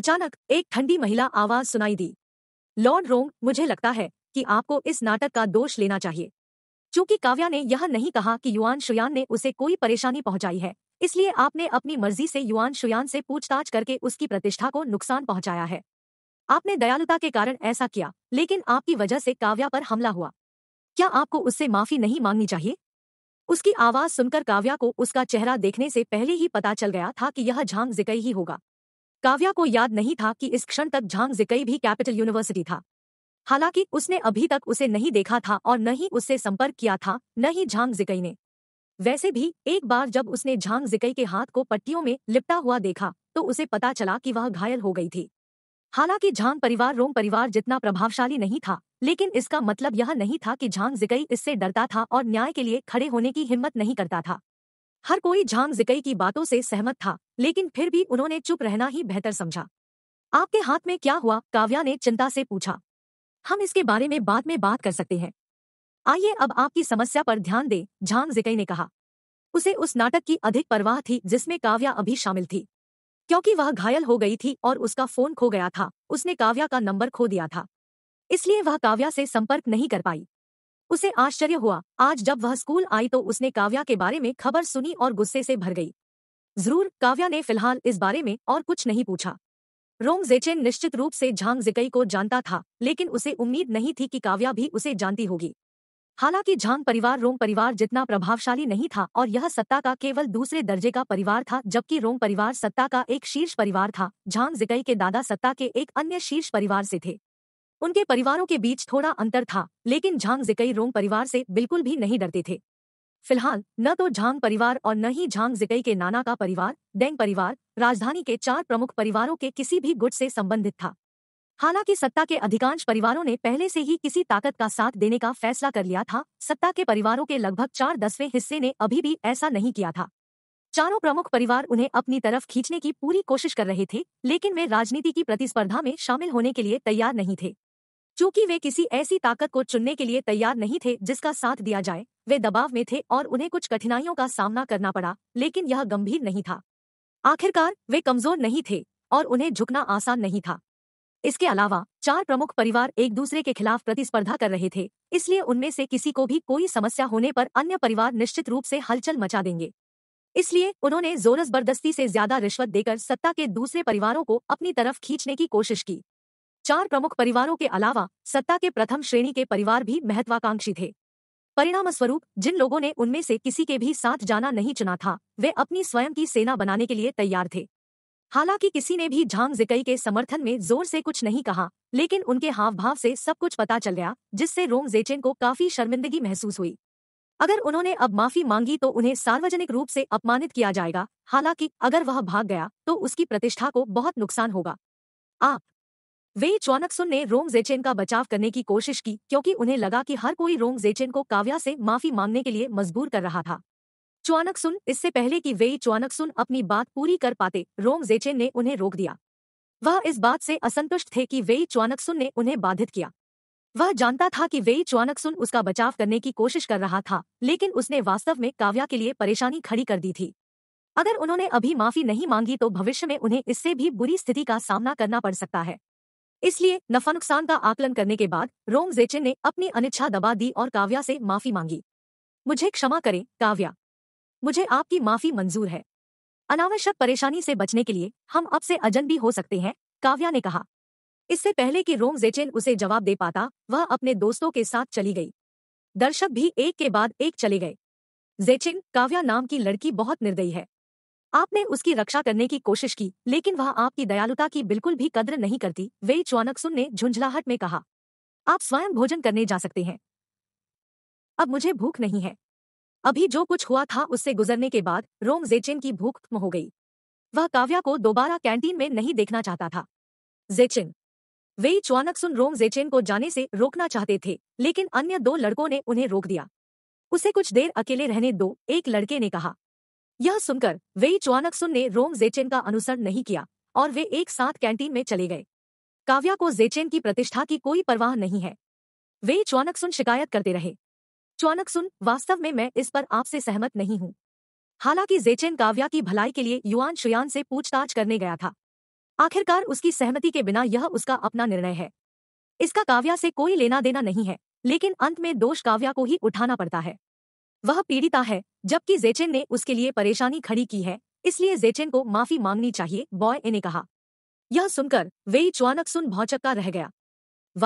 अचानक एक ठंडी महिला आवाज सुनाई दी लॉर्ड रोम मुझे लगता है कि आपको इस नाटक का दोष लेना चाहिए चूंकि काव्या ने यह नहीं कहा कि युआन शुयान ने उसे कोई परेशानी पहुंचाई है इसलिए आपने अपनी मर्जी से युआन शुयान से पूछताछ करके उसकी प्रतिष्ठा को नुकसान पहुंचाया है आपने दयालुता के कारण ऐसा किया लेकिन आपकी वजह से काव्या पर हमला हुआ क्या आपको उससे माफी नहीं मांगनी चाहिए उसकी आवाज सुनकर काव्या को उसका चेहरा देखने से पहले ही पता चल गया था कि यह झांग जिकई ही होगा काव्या को याद नहीं था कि इस क्षण तक झांग जिकई भी कैपिटल यूनिवर्सिटी था हालांकि उसने अभी तक उसे नहीं देखा था और न ही उससे संपर्क किया था न ही झांग जिकई ने वैसे भी एक बार जब उसने झांग जिकई के हाथ को पट्टियों में लिपटा हुआ देखा तो उसे पता चला कि वह घायल हो गई थी हालांकि झांग परिवार रोम परिवार जितना प्रभावशाली नहीं था लेकिन इसका मतलब यह नहीं था कि झांग जिकई इससे डरता था और न्याय के लिए खड़े होने की हिम्मत नहीं करता था हर कोई झांग जिकई की बातों से सहमत था लेकिन फिर भी उन्होंने चुप रहना ही बेहतर समझा आपके हाथ में क्या हुआ काव्या ने चिंता से पूछा हम इसके बारे में बाद में बात कर सकते हैं आइए अब आपकी समस्या पर ध्यान दें झांग जिकई ने कहा उसे उस नाटक की अधिक परवाह थी जिसमें काव्या अभी शामिल थी क्योंकि वह घायल हो गई थी और उसका फोन खो गया था उसने काव्या का नंबर खो दिया था इसलिए वह काव्या से संपर्क नहीं कर पाई उसे आश्चर्य हुआ आज जब वह स्कूल आई तो उसने काव्या के बारे में खबर सुनी और गुस्से से भर गई जरूर काव्या ने फिलहाल इस बारे में और कुछ नहीं पूछा रोंग जेचेन निश्चित रूप से झांग जिकई को जानता था लेकिन उसे उम्मीद नहीं थी कि काव्या भी उसे जानती होगी हालांकि झांग परिवार रोंग परिवार जितना प्रभावशाली नहीं था और यह सत्ता का केवल दूसरे दर्जे का परिवार था जबकि रोंग परिवार सत्ता का एक शीर्ष परिवार था झांग जिकई के दादा सत्ता के एक अन्य शीर्ष परिवार से थे उनके परिवारों के बीच थोड़ा अंतर था लेकिन झांग जिकई रोंग परिवार से बिल्कुल भी नहीं डरते थे फिलहाल न तो झांग परिवार और न ही झांग जिकई के नाना का परिवार डेंग परिवार राजधानी के चार प्रमुख परिवारों के किसी भी गुट से संबंधित था हालांकि सत्ता के अधिकांश परिवारों ने पहले से ही किसी ताकत का साथ देने का फैसला कर लिया था सत्ता के परिवारों के लगभग चार दसवें हिस्से ने अभी भी ऐसा नहीं किया था चारों प्रमुख परिवार उन्हें अपनी तरफ खींचने की पूरी कोशिश कर रहे थे लेकिन वे राजनीति की प्रतिस्पर्धा में शामिल होने के लिए तैयार नहीं थे चूंकि वे किसी ऐसी ताकत को चुनने के लिए तैयार नहीं थे जिसका साथ दिया जाए वे दबाव में थे और उन्हें कुछ कठिनाइयों का सामना करना पड़ा लेकिन यह गंभीर नहीं था आखिरकार वे कमजोर नहीं थे और उन्हें झुकना आसान नहीं था इसके अलावा चार प्रमुख परिवार एक दूसरे के खिलाफ प्रतिस्पर्धा कर रहे थे इसलिए उनमें से किसी को भी कोई समस्या होने पर अन्य परिवार निश्चित रूप से हलचल मचा देंगे इसलिए उन्होंने जबरदस्ती से ज्यादा रिश्वत देकर सत्ता के दूसरे परिवारों को अपनी तरफ खींचने की कोशिश की चार प्रमुख परिवारों के अलावा सत्ता के प्रथम श्रेणी के परिवार भी महत्वाकांक्षी थे परिणाम स्वरूप जिन लोगों ने उनमें से किसी के भी साथ जाना नहीं चुना था वे अपनी स्वयं की सेना बनाने के लिए तैयार थे हालांकि किसी ने भी झांग जिकई के समर्थन में जोर से कुछ नहीं कहा लेकिन उनके हाव भाव से सब कुछ पता चल गया जिससे रोम जेचेन को काफी शर्मिंदगी महसूस हुई अगर उन्होंने अब माफी मांगी तो उन्हें सार्वजनिक रूप से अपमानित किया जाएगा हालांकि अगर वह भाग गया तो उसकी प्रतिष्ठा को बहुत नुकसान होगा आप वे चौनकसुन ने रोम जेचेन का बचाव करने की कोशिश की क्योंकि उन्हें लगा कि हर कोई रोम जेचेन को काव्या से माफी मांगने के लिए मजबूर कर रहा था चुआनक सुन इससे पहले कि वे सुन अपनी बात पूरी कर पाते रोम जेचेन ने उन्हें रोक दिया वह इस बात से असंतुष्ट थे कि वेई सुन ने उन्हें बाधित किया वह जानता था कि वेई सुन उसका बचाव करने की कोशिश कर रहा था लेकिन उसने वास्तव में काव्या के लिए परेशानी खड़ी कर दी थी अगर उन्होंने अभी माफी नहीं मांगी तो भविष्य में उन्हें इससे भी बुरी स्थिति का सामना करना पड़ सकता है इसलिए नफा नुकसान का आकलन करने के बाद रोम जेचिन ने अपनी अनिच्छा दबा दी और काव्या से माफी मांगी मुझे क्षमा करें काव्या मुझे आपकी माफी मंजूर है अनावश्यक परेशानी से बचने के लिए हम अब से भी हो सकते हैं काव्या ने कहा इससे पहले कि रोम जेचेन उसे जवाब दे पाता वह अपने दोस्तों के साथ चली गई दर्शक भी एक के बाद एक चले गए जेचिन काव्या नाम की लड़की बहुत निर्दयी है आपने उसकी रक्षा करने की कोशिश की लेकिन वह आपकी दयालुता की बिल्कुल भी कद्र नहीं करती वे चुआनकसुन ने झुंझलाहट में कहा आप स्वयं भोजन करने जा सकते हैं अब मुझे भूख नहीं है अभी जो कुछ हुआ था उससे गुजरने के बाद रोंग जेचेन की भूख खत्म हो गई वह काव्या को दोबारा कैंटीन में नहीं देखना चाहता था जेचिन वे चुआनक सुन रोंग जेचेन को जाने से रोकना चाहते थे लेकिन अन्य दो लड़कों ने उन्हें रोक दिया उसे कुछ देर अकेले रहने दो एक लड़के ने कहा यह सुनकर वे चुआनक सुन ने रोंग जेचेन का अनुसरण नहीं किया और वे एक साथ कैंटीन में चले गए काव्या को जेचेन की प्रतिष्ठा की कोई परवाह नहीं है वे चौनक सुन शिकायत करते रहे चौनक सुन वास्तव में मैं इस पर आपसे सहमत नहीं हूँ हालांकि जेचेन काव्या की भलाई के लिए युआन शुयान से पूछताछ करने गया था आखिरकार उसकी सहमति के बिना यह उसका अपना निर्णय है इसका काव्या से कोई लेना देना नहीं है लेकिन अंत में दोष काव्या को ही उठाना पड़ता है वह पीड़िता है जबकि जेचेन ने उसके लिए परेशानी खड़ी की है इसलिए जेचेन को माफी मांगनी चाहिए बॉय इन्हें कहा यह सुनकर वे चुआनक सुन भौचक्का रह गया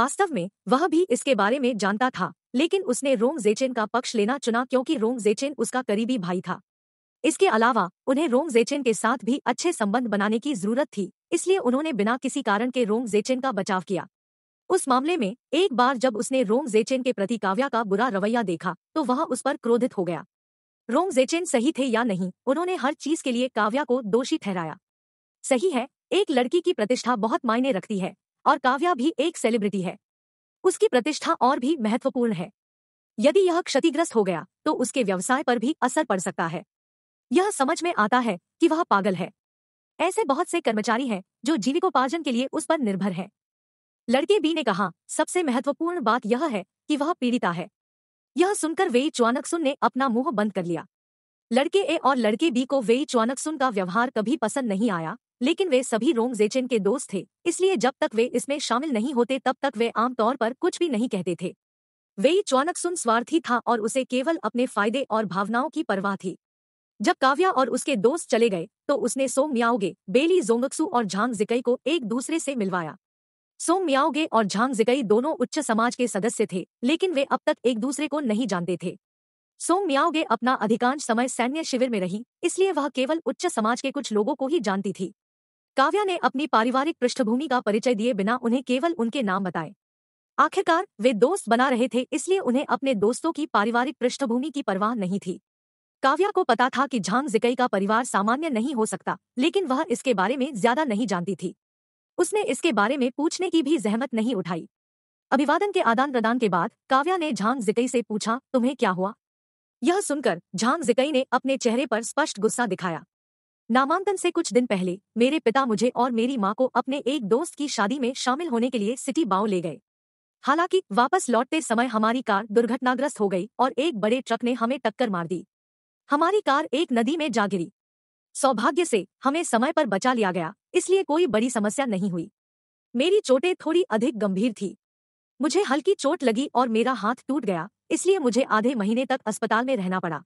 वास्तव में वह भी इसके बारे में जानता था लेकिन उसने रोंग जेचेन का पक्ष लेना चुना क्योंकि रोंग जेचेन उसका करीबी भाई था इसके अलावा उन्हें रोंग जेचेन के साथ भी अच्छे संबंध बनाने की जरूरत थी इसलिए उन्होंने बिना किसी कारण के रोंग जेचेन का बचाव किया उस मामले में एक बार जब उसने रोंग जेचेन के प्रति काव्या का बुरा रवैया देखा तो वह उस पर क्रोधित हो गया रोंग जेचेन सही थे या नहीं उन्होंने हर चीज के लिए काव्या को दोषी ठहराया सही है एक लड़की की प्रतिष्ठा बहुत मायने रखती है और काव्या भी एक सेलिब्रिटी है उसकी प्रतिष्ठा और भी महत्वपूर्ण है यदि यह क्षतिग्रस्त हो गया तो उसके व्यवसाय पर भी असर पड़ सकता है यह समझ में आता है कि वह पागल है ऐसे बहुत से कर्मचारी हैं जो जीविकोपार्जन के लिए उस पर निर्भर हैं लड़के बी ने कहा सबसे महत्वपूर्ण बात यह है कि वह पीड़िता है यह सुनकर वेई चौनकसुन ने अपना मुंह बंद कर लिया लड़के ए और लड़के बी को वेई चौनकसुन का व्यवहार कभी पसंद नहीं आया लेकिन वे सभी रोंग जेचिन के दोस्त थे इसलिए जब तक वे इसमें शामिल नहीं होते तब तक वे आमतौर पर कुछ भी नहीं कहते थे वे चौनक सुन स्वार्थी था और उसे केवल अपने फायदे और भावनाओं की परवाह थी जब काव्या और उसके दोस्त चले गए तो उसने सोम मियाओगे बेली जोंगक्सु और झांग जिकई को एक दूसरे से मिलवाया सोम मियाओगे और झांग जिकई दोनों उच्च समाज के सदस्य थे लेकिन वे अब तक एक दूसरे को नहीं जानते थे सोम मियाओगे अपना अधिकांश समय सैन्य शिविर में रही इसलिए वह केवल उच्च समाज के कुछ लोगों को ही जानती थी काव्या ने अपनी पारिवारिक पृष्ठभूमि का परिचय दिए बिना उन्हें केवल उनके नाम बताए आखिरकार वे दोस्त बना रहे थे इसलिए उन्हें अपने दोस्तों की पारिवारिक पृष्ठभूमि की परवाह नहीं थी काव्या को पता था कि झांग जिकई का परिवार सामान्य नहीं हो सकता लेकिन वह इसके बारे में ज्यादा नहीं जानती थी उसने इसके बारे में पूछने की भी जहमत नहीं उठाई अभिवादन के आदान प्रदान के बाद काव्या ने झांग जिकई से पूछा तुम्हें क्या हुआ यह सुनकर झांग जिकई ने अपने चेहरे पर स्पष्ट गुस्सा दिखाया नामांकन से कुछ दिन पहले मेरे पिता मुझे और मेरी माँ को अपने एक दोस्त की शादी में शामिल होने के लिए सिटी बाव ले गए हालांकि वापस लौटते समय हमारी कार दुर्घटनाग्रस्त हो गई और एक बड़े ट्रक ने हमें टक्कर मार दी हमारी कार एक नदी में जा गिरी सौभाग्य से हमें समय पर बचा लिया गया इसलिए कोई बड़ी समस्या नहीं हुई मेरी चोटें थोड़ी अधिक गंभीर थी मुझे हल्की चोट लगी और मेरा हाथ टूट गया इसलिए मुझे आधे महीने तक अस्पताल में रहना पड़ा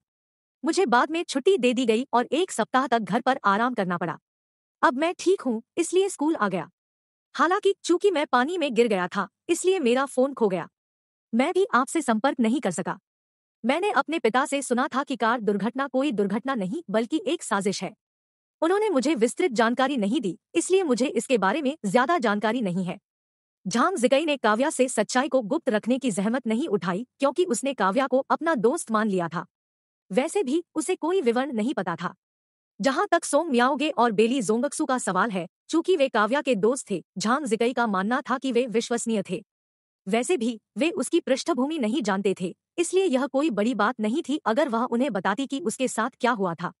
मुझे बाद में छुट्टी दे दी गई और एक सप्ताह तक घर पर आराम करना पड़ा अब मैं ठीक हूँ इसलिए स्कूल आ गया हालांकि चूंकि मैं पानी में गिर गया था इसलिए मेरा फोन खो गया मैं भी आपसे संपर्क नहीं कर सका मैंने अपने पिता से सुना था कि कार दुर्घटना कोई दुर्घटना नहीं बल्कि एक साजिश है उन्होंने मुझे विस्तृत जानकारी नहीं दी इसलिए मुझे इसके बारे में ज्यादा जानकारी नहीं है झांग जिकई ने काव्या से सच्चाई को गुप्त रखने की जहमत नहीं उठाई क्योंकि उसने काव्या को अपना दोस्त मान लिया था वैसे भी उसे कोई विवरण नहीं पता था जहां तक सोंग म्याओगे और बेली जोंगक्सू का सवाल है चूंकि वे काव्या के दोस्त थे झांग जिकई का मानना था कि वे विश्वसनीय थे वैसे भी वे उसकी पृष्ठभूमि नहीं जानते थे इसलिए यह कोई बड़ी बात नहीं थी अगर वह उन्हें बताती कि उसके साथ क्या हुआ था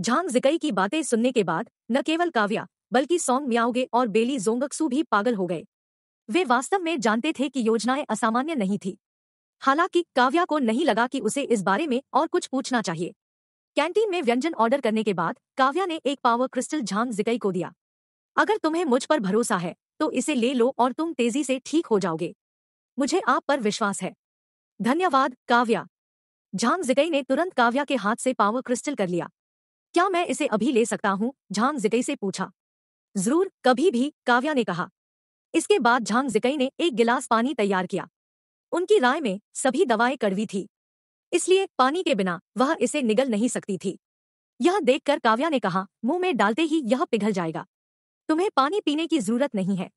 झांग जिकई की बातें सुनने के बाद न केवल काव्या बल्कि सोंग म्याओगे और बेली जोंगक्सू भी पागल हो गए वे वास्तव में जानते थे कि योजनाएं असामान्य नहीं थी हालांकि काव्या को नहीं लगा कि उसे इस बारे में और कुछ पूछना चाहिए कैंटीन में व्यंजन ऑर्डर करने के बाद काव्या ने एक पावर क्रिस्टल झांग जिकई को दिया अगर तुम्हें मुझ पर भरोसा है तो इसे ले लो और तुम तेजी से ठीक हो जाओगे मुझे आप पर विश्वास है धन्यवाद काव्या झांग जिकई ने तुरंत काव्या के हाथ से पावर क्रिस्टल कर लिया क्या मैं इसे अभी ले सकता हूँ झांग जिकई से पूछा जरूर कभी भी काव्या ने कहा इसके बाद झांग जिकई ने एक गिलास पानी तैयार किया उनकी राय में सभी दवाएं कड़वी थी इसलिए पानी के बिना वह इसे निगल नहीं सकती थी यह देखकर काव्या ने कहा मुंह में डालते ही यह पिघल जाएगा तुम्हें पानी पीने की जरूरत नहीं है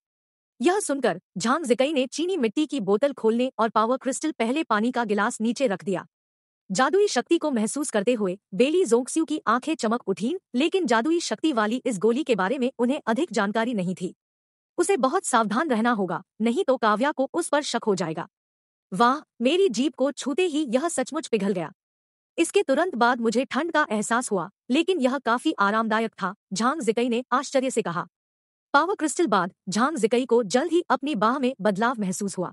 यह सुनकर झांग जिकई ने चीनी मिट्टी की बोतल खोलने और पावर क्रिस्टल पहले पानी का गिलास नीचे रख दिया जादुई शक्ति को महसूस करते हुए बेली जोंक्स्यू की आंखें चमक उठी लेकिन जादुई शक्ति वाली इस गोली के बारे में उन्हें अधिक जानकारी नहीं थी उसे बहुत सावधान रहना होगा नहीं तो काव्या को उस पर शक हो जाएगा वाह मेरी जीप को छूते ही यह सचमुच पिघल गया इसके तुरंत बाद मुझे ठंड का एहसास हुआ लेकिन यह काफी आरामदायक था झांग जिकई ने आश्चर्य से कहा पावर क्रिस्टल बाद झांग जिकई को जल्द ही अपनी बाह में बदलाव महसूस हुआ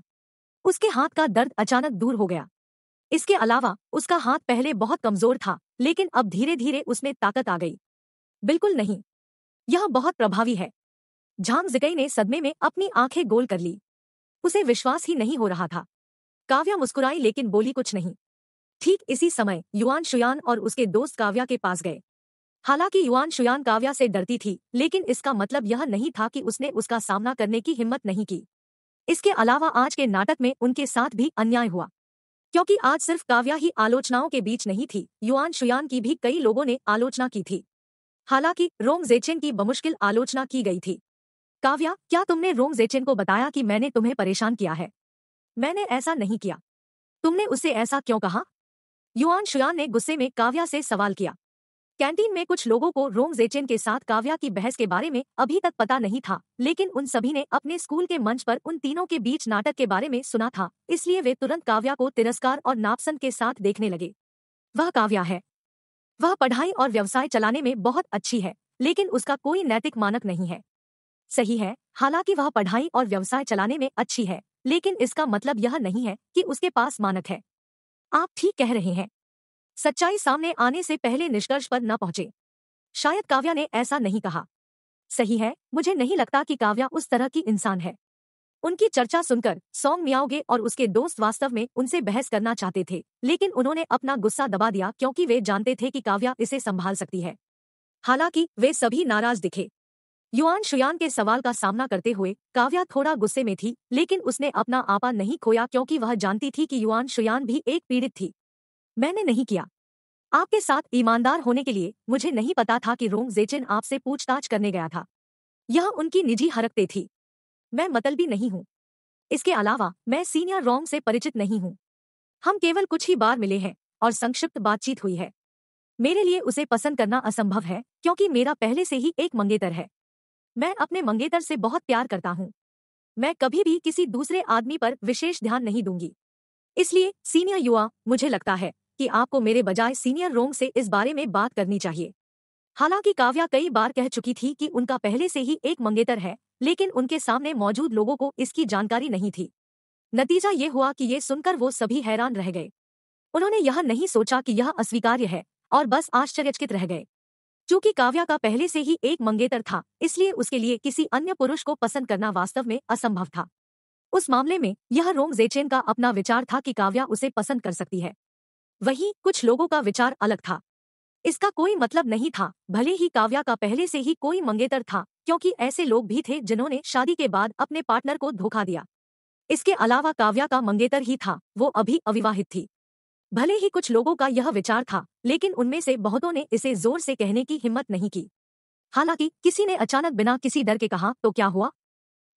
उसके हाथ का दर्द अचानक दूर हो गया इसके अलावा उसका हाथ पहले बहुत कमजोर था लेकिन अब धीरे धीरे उसमें ताकत आ गई बिल्कुल नहीं यह बहुत प्रभावी है झांग जिकई ने सदमे में अपनी आंखें गोल कर ली उसे विश्वास ही नहीं हो रहा था काव्या मुस्कुराई लेकिन बोली कुछ नहीं ठीक इसी समय युवान शुयान और उसके दोस्त काव्या के पास गए हालांकि युवान शुयान काव्या से डरती थी लेकिन इसका मतलब यह नहीं था कि उसने उसका सामना करने की हिम्मत नहीं की इसके अलावा आज के नाटक में उनके साथ भी अन्याय हुआ क्योंकि आज सिर्फ काव्या ही आलोचनाओं के बीच नहीं थी युआन शुयान की भी कई लोगों ने आलोचना की थी हालांकि रोम जेचिन की बमुश्किल आलोचना की गई थी काव्या क्या तुमने रोम जेचिन को बताया कि मैंने तुम्हें परेशान किया है मैंने ऐसा नहीं किया तुमने उसे ऐसा क्यों कहा युआन शुयान ने गुस्से में काव्या से सवाल किया कैंटीन में कुछ लोगों को रोंग जेचेन के साथ काव्या की बहस के बारे में अभी तक पता नहीं था लेकिन उन सभी ने अपने स्कूल के मंच पर उन तीनों के बीच नाटक के बारे में सुना था इसलिए वे तुरंत काव्या को तिरस्कार और नापसंद के साथ देखने लगे वह काव्या है वह पढ़ाई और व्यवसाय चलाने में बहुत अच्छी है लेकिन उसका कोई नैतिक मानक नहीं है सही है हालांकि वह पढ़ाई और व्यवसाय चलाने में अच्छी है लेकिन इसका मतलब यह नहीं है कि उसके पास मानक है आप ठीक कह रहे हैं सच्चाई सामने आने से पहले निष्कर्ष पर न पहुंचे शायद काव्या ने ऐसा नहीं कहा सही है मुझे नहीं लगता कि काव्या उस तरह की इंसान है उनकी चर्चा सुनकर सौंग मियाओगे और उसके दोस्त वास्तव में उनसे बहस करना चाहते थे लेकिन उन्होंने अपना गुस्सा दबा दिया क्योंकि वे जानते थे कि काव्या इसे संभाल सकती है हालांकि वे सभी नाराज दिखे युआन शुयान के सवाल का सामना करते हुए काव्या थोड़ा गुस्से में थी लेकिन उसने अपना आपा नहीं खोया क्योंकि वह जानती थी कि युआन शुयान भी एक पीड़ित थी मैंने नहीं किया आपके साथ ईमानदार होने के लिए मुझे नहीं पता था कि रोंग जेचिन आपसे पूछताछ करने गया था यह उनकी निजी हरकतें थी मैं मतलब नहीं हूँ इसके अलावा मैं सीनियर रोंग से परिचित नहीं हूँ हम केवल कुछ ही बार मिले हैं और संक्षिप्त बातचीत हुई है मेरे लिए उसे पसंद करना असंभव है क्योंकि मेरा पहले से ही एक मंगेतर है मैं अपने मंगेतर से बहुत प्यार करता हूँ मैं कभी भी किसी दूसरे आदमी पर विशेष ध्यान नहीं दूंगी इसलिए सीनियर युवा मुझे लगता है कि आपको मेरे बजाय सीनियर रोंग से इस बारे में बात करनी चाहिए हालांकि काव्या कई बार कह चुकी थी कि उनका पहले से ही एक मंगेतर है लेकिन उनके सामने मौजूद लोगों को इसकी जानकारी नहीं थी नतीजा ये हुआ कि ये सुनकर वो सभी हैरान रह गए उन्होंने यह नहीं सोचा कि यह अस्वीकार्य है और बस आश्चर्यचकित रह गए चूंकि काव्या का पहले से ही एक मंगेतर था इसलिए उसके लिए किसी अन्य पुरुष को पसंद करना वास्तव में असंभव था उस मामले में यह रोम जेचेन का अपना विचार था कि काव्या उसे पसंद कर सकती है वहीं कुछ लोगों का विचार अलग था इसका कोई मतलब नहीं था भले ही काव्या का पहले से ही कोई मंगेतर था क्योंकि ऐसे लोग भी थे जिन्होंने शादी के बाद अपने पार्टनर को धोखा दिया इसके अलावा काव्या का मंगेतर ही था वो अभी अविवाहित थी भले ही कुछ लोगों का यह विचार था लेकिन उनमें से बहुतों ने इसे जोर से कहने की हिम्मत नहीं की हालांकि किसी ने अचानक बिना किसी डर के कहा तो क्या हुआ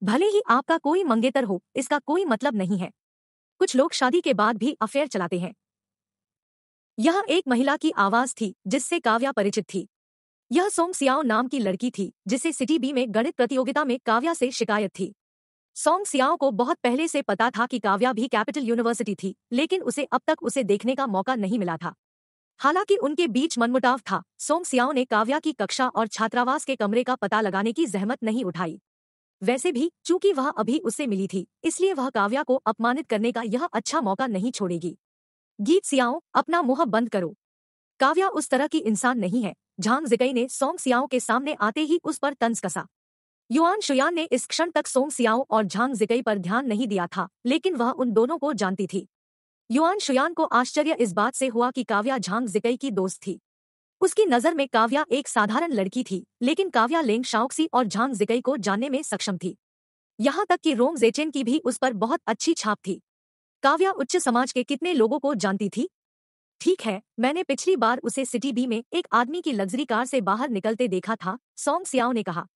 भले ही आपका कोई मंगेतर हो इसका कोई मतलब नहीं है कुछ लोग शादी के बाद भी अफेयर चलाते हैं यह एक महिला की आवाज थी जिससे काव्या परिचित थी यह सोम सियाओ नाम की लड़की थी जिसे सिटी बी में गणित प्रतियोगिता में काव्या से शिकायत थी सॉन्ग सियाओ को बहुत पहले से पता था कि काव्या भी कैपिटल यूनिवर्सिटी थी लेकिन उसे अब तक उसे देखने का मौका नहीं मिला था हालांकि उनके बीच मनमुटाव था सोंग सियाओ ने काव्या की कक्षा और छात्रावास के कमरे का पता लगाने की जहमत नहीं उठाई वैसे भी चूंकि वह अभी उससे मिली थी इसलिए वह काव्या को अपमानित करने का यह अच्छा मौका नहीं छोड़ेगी गीत सियाओ अपना मुंह बंद करो काव्या उस तरह की इंसान नहीं है झांग जिकई ने सोंग सियाओ के सामने आते ही उस पर तंज कसा युआन शुयान ने इस क्षण तक सोंग सियाओ और झांग जिकई पर ध्यान नहीं दिया था लेकिन वह उन दोनों को जानती थी युआन शुयान को आश्चर्य इस बात से हुआ कि काव्या झांग जिकई की दोस्त थी उसकी नजर में काव्या एक साधारण लड़की थी लेकिन काव्या लेंग शाओक्सी और झांग जिकई को जानने में सक्षम थी यहाँ तक कि रोम जेचेन की भी उस पर बहुत अच्छी छाप थी काव्या उच्च समाज के कितने लोगों को जानती थी ठीक है मैंने पिछली बार उसे सिटी बी में एक आदमी की लग्जरी कार से बाहर निकलते देखा था सोंग सियाओ ने कहा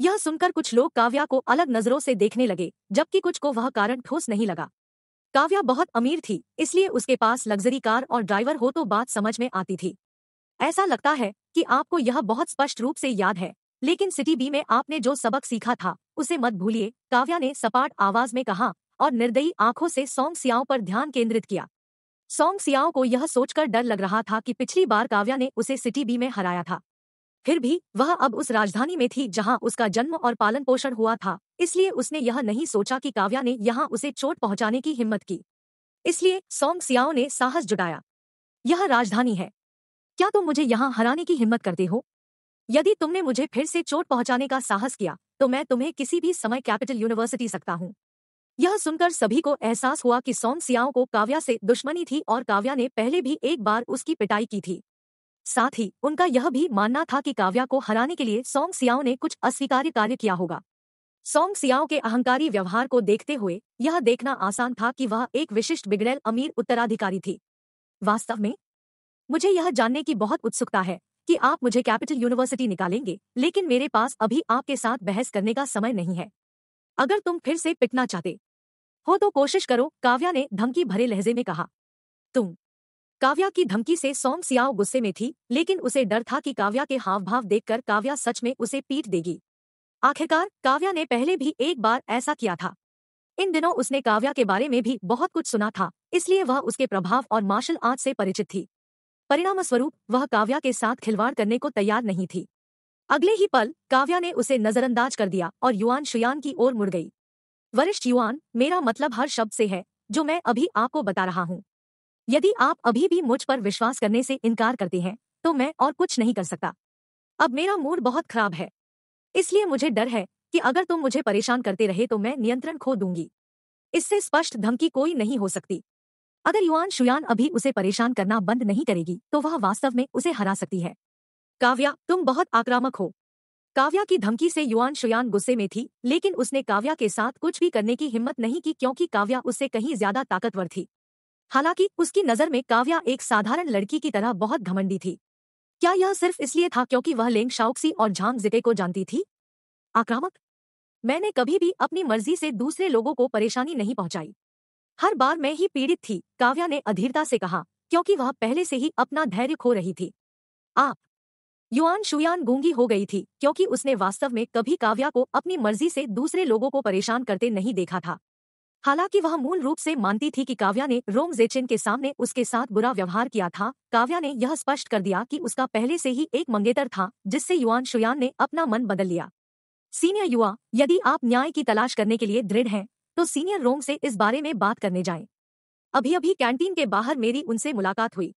यह सुनकर कुछ लोग काव्या को अलग नजरों से देखने लगे जबकि कुछ को वह कारण ठोस नहीं लगा काव्या बहुत अमीर थी इसलिए उसके पास लग्जरी कार और ड्राइवर हो तो बात समझ में आती थी ऐसा लगता है कि आपको यह बहुत स्पष्ट रूप से याद है लेकिन सिटी बी में आपने जो सबक सीखा था उसे मत भूलिए काव्या ने सपाट आवाज में कहा और निर्दयी आंखों से सोंग सियाओ पर ध्यान केंद्रित किया सोंग सियाओ को यह सोचकर डर लग रहा था कि पिछली बार काव्या ने उसे सिटी बी में हराया था फिर भी वह अब उस राजधानी में थी जहां उसका जन्म और पालन पोषण हुआ था इसलिए उसने यह नहीं सोचा कि काव्या ने यहां उसे चोट पहुंचाने की हिम्मत की इसलिए सोंग सियाओ ने साहस जुटाया यह राजधानी है क्या तुम मुझे यहाँ हराने की हिम्मत करते हो यदि तुमने मुझे फिर से चोट पहुंचाने का साहस किया तो मैं तुम्हें किसी भी समय कैपिटल यूनिवर्सिटी सकता हूँ यह सुनकर सभी को एहसास हुआ कि सोंग सियाओ को काव्या से दुश्मनी थी और काव्या ने पहले भी एक बार उसकी पिटाई की थी साथ ही उनका यह भी मानना था कि काव्या को हराने के लिए सोंग सियाओ ने कुछ अस्वीकार्य कार्य किया होगा सोंग सियाओ के अहंकारी व्यवहार को देखते हुए यह देखना आसान था कि वह एक विशिष्ट बिगड़ेल अमीर उत्तराधिकारी थी वास्तव में मुझे यह जानने की बहुत उत्सुकता है कि आप मुझे कैपिटल यूनिवर्सिटी निकालेंगे लेकिन मेरे पास अभी आपके साथ बहस करने का समय नहीं है अगर तुम फिर से पिटना चाहते हो तो कोशिश करो काव्या ने धमकी भरे लहजे में कहा तुम काव्या की धमकी से सोंग सियाओ गुस्से में थी लेकिन उसे डर था कि काव्या के हाव भाव देखकर काव्या सच में उसे पीट देगी आखिरकार काव्या ने पहले भी एक बार ऐसा किया था इन दिनों उसने काव्या के बारे में भी बहुत कुछ सुना था इसलिए वह उसके प्रभाव और मार्शल आर्ट से परिचित थी परिणाम स्वरूप वह काव्या के साथ खिलवाड़ करने को तैयार नहीं थी अगले ही पल काव्या ने उसे नजरअंदाज कर दिया और युआन शुयान की ओर मुड़ गई वरिष्ठ युआन मेरा मतलब हर शब्द से है जो मैं अभी आपको बता रहा हूँ यदि आप अभी भी मुझ पर विश्वास करने से इनकार करते हैं तो मैं और कुछ नहीं कर सकता अब मेरा मूड बहुत खराब है इसलिए मुझे डर है कि अगर तुम मुझे परेशान करते रहे तो मैं नियंत्रण खो दूंगी इससे स्पष्ट धमकी कोई नहीं हो सकती अगर युवान शुयान अभी उसे परेशान करना बंद नहीं करेगी तो वह वास्तव में उसे हरा सकती है काव्या तुम बहुत आक्रामक हो काव्या की धमकी से युवान शुयान गुस्से में थी लेकिन उसने काव्या के साथ कुछ भी करने की हिम्मत नहीं की क्योंकि काव्या उससे कहीं ज्यादा ताकतवर थी हालांकि उसकी नज़र में काव्या एक साधारण लड़की की तरह बहुत घमंडी थी क्या यह सिर्फ इसलिए था क्योंकि वह लेंग शाउक्सी और झांग जिटे को जानती थी आक्रामक मैंने कभी भी अपनी मर्जी से दूसरे लोगों को परेशानी नहीं पहुंचाई हर बार मैं ही पीड़ित थी काव्या ने अधीरता से कहा क्योंकि वह पहले से ही अपना धैर्य खो रही थी आप युआन शुयान गूंगी हो गई थी क्योंकि उसने वास्तव में कभी काव्या को अपनी मर्जी से दूसरे लोगों को परेशान करते नहीं देखा था हालांकि वह मूल रूप से मानती थी कि काव्या ने रोम जेचिन के सामने उसके साथ बुरा व्यवहार किया था काव्या ने यह स्पष्ट कर दिया कि उसका पहले से ही एक मंगेतर था जिससे युवान शुयान ने अपना मन बदल लिया सीनियर युवा यदि आप न्याय की तलाश करने के लिए दृढ़ हैं तो सीनियर रोम से इस बारे में बात करने जाए अभी अभी कैंटीन के बाहर मेरी उनसे मुलाकात हुई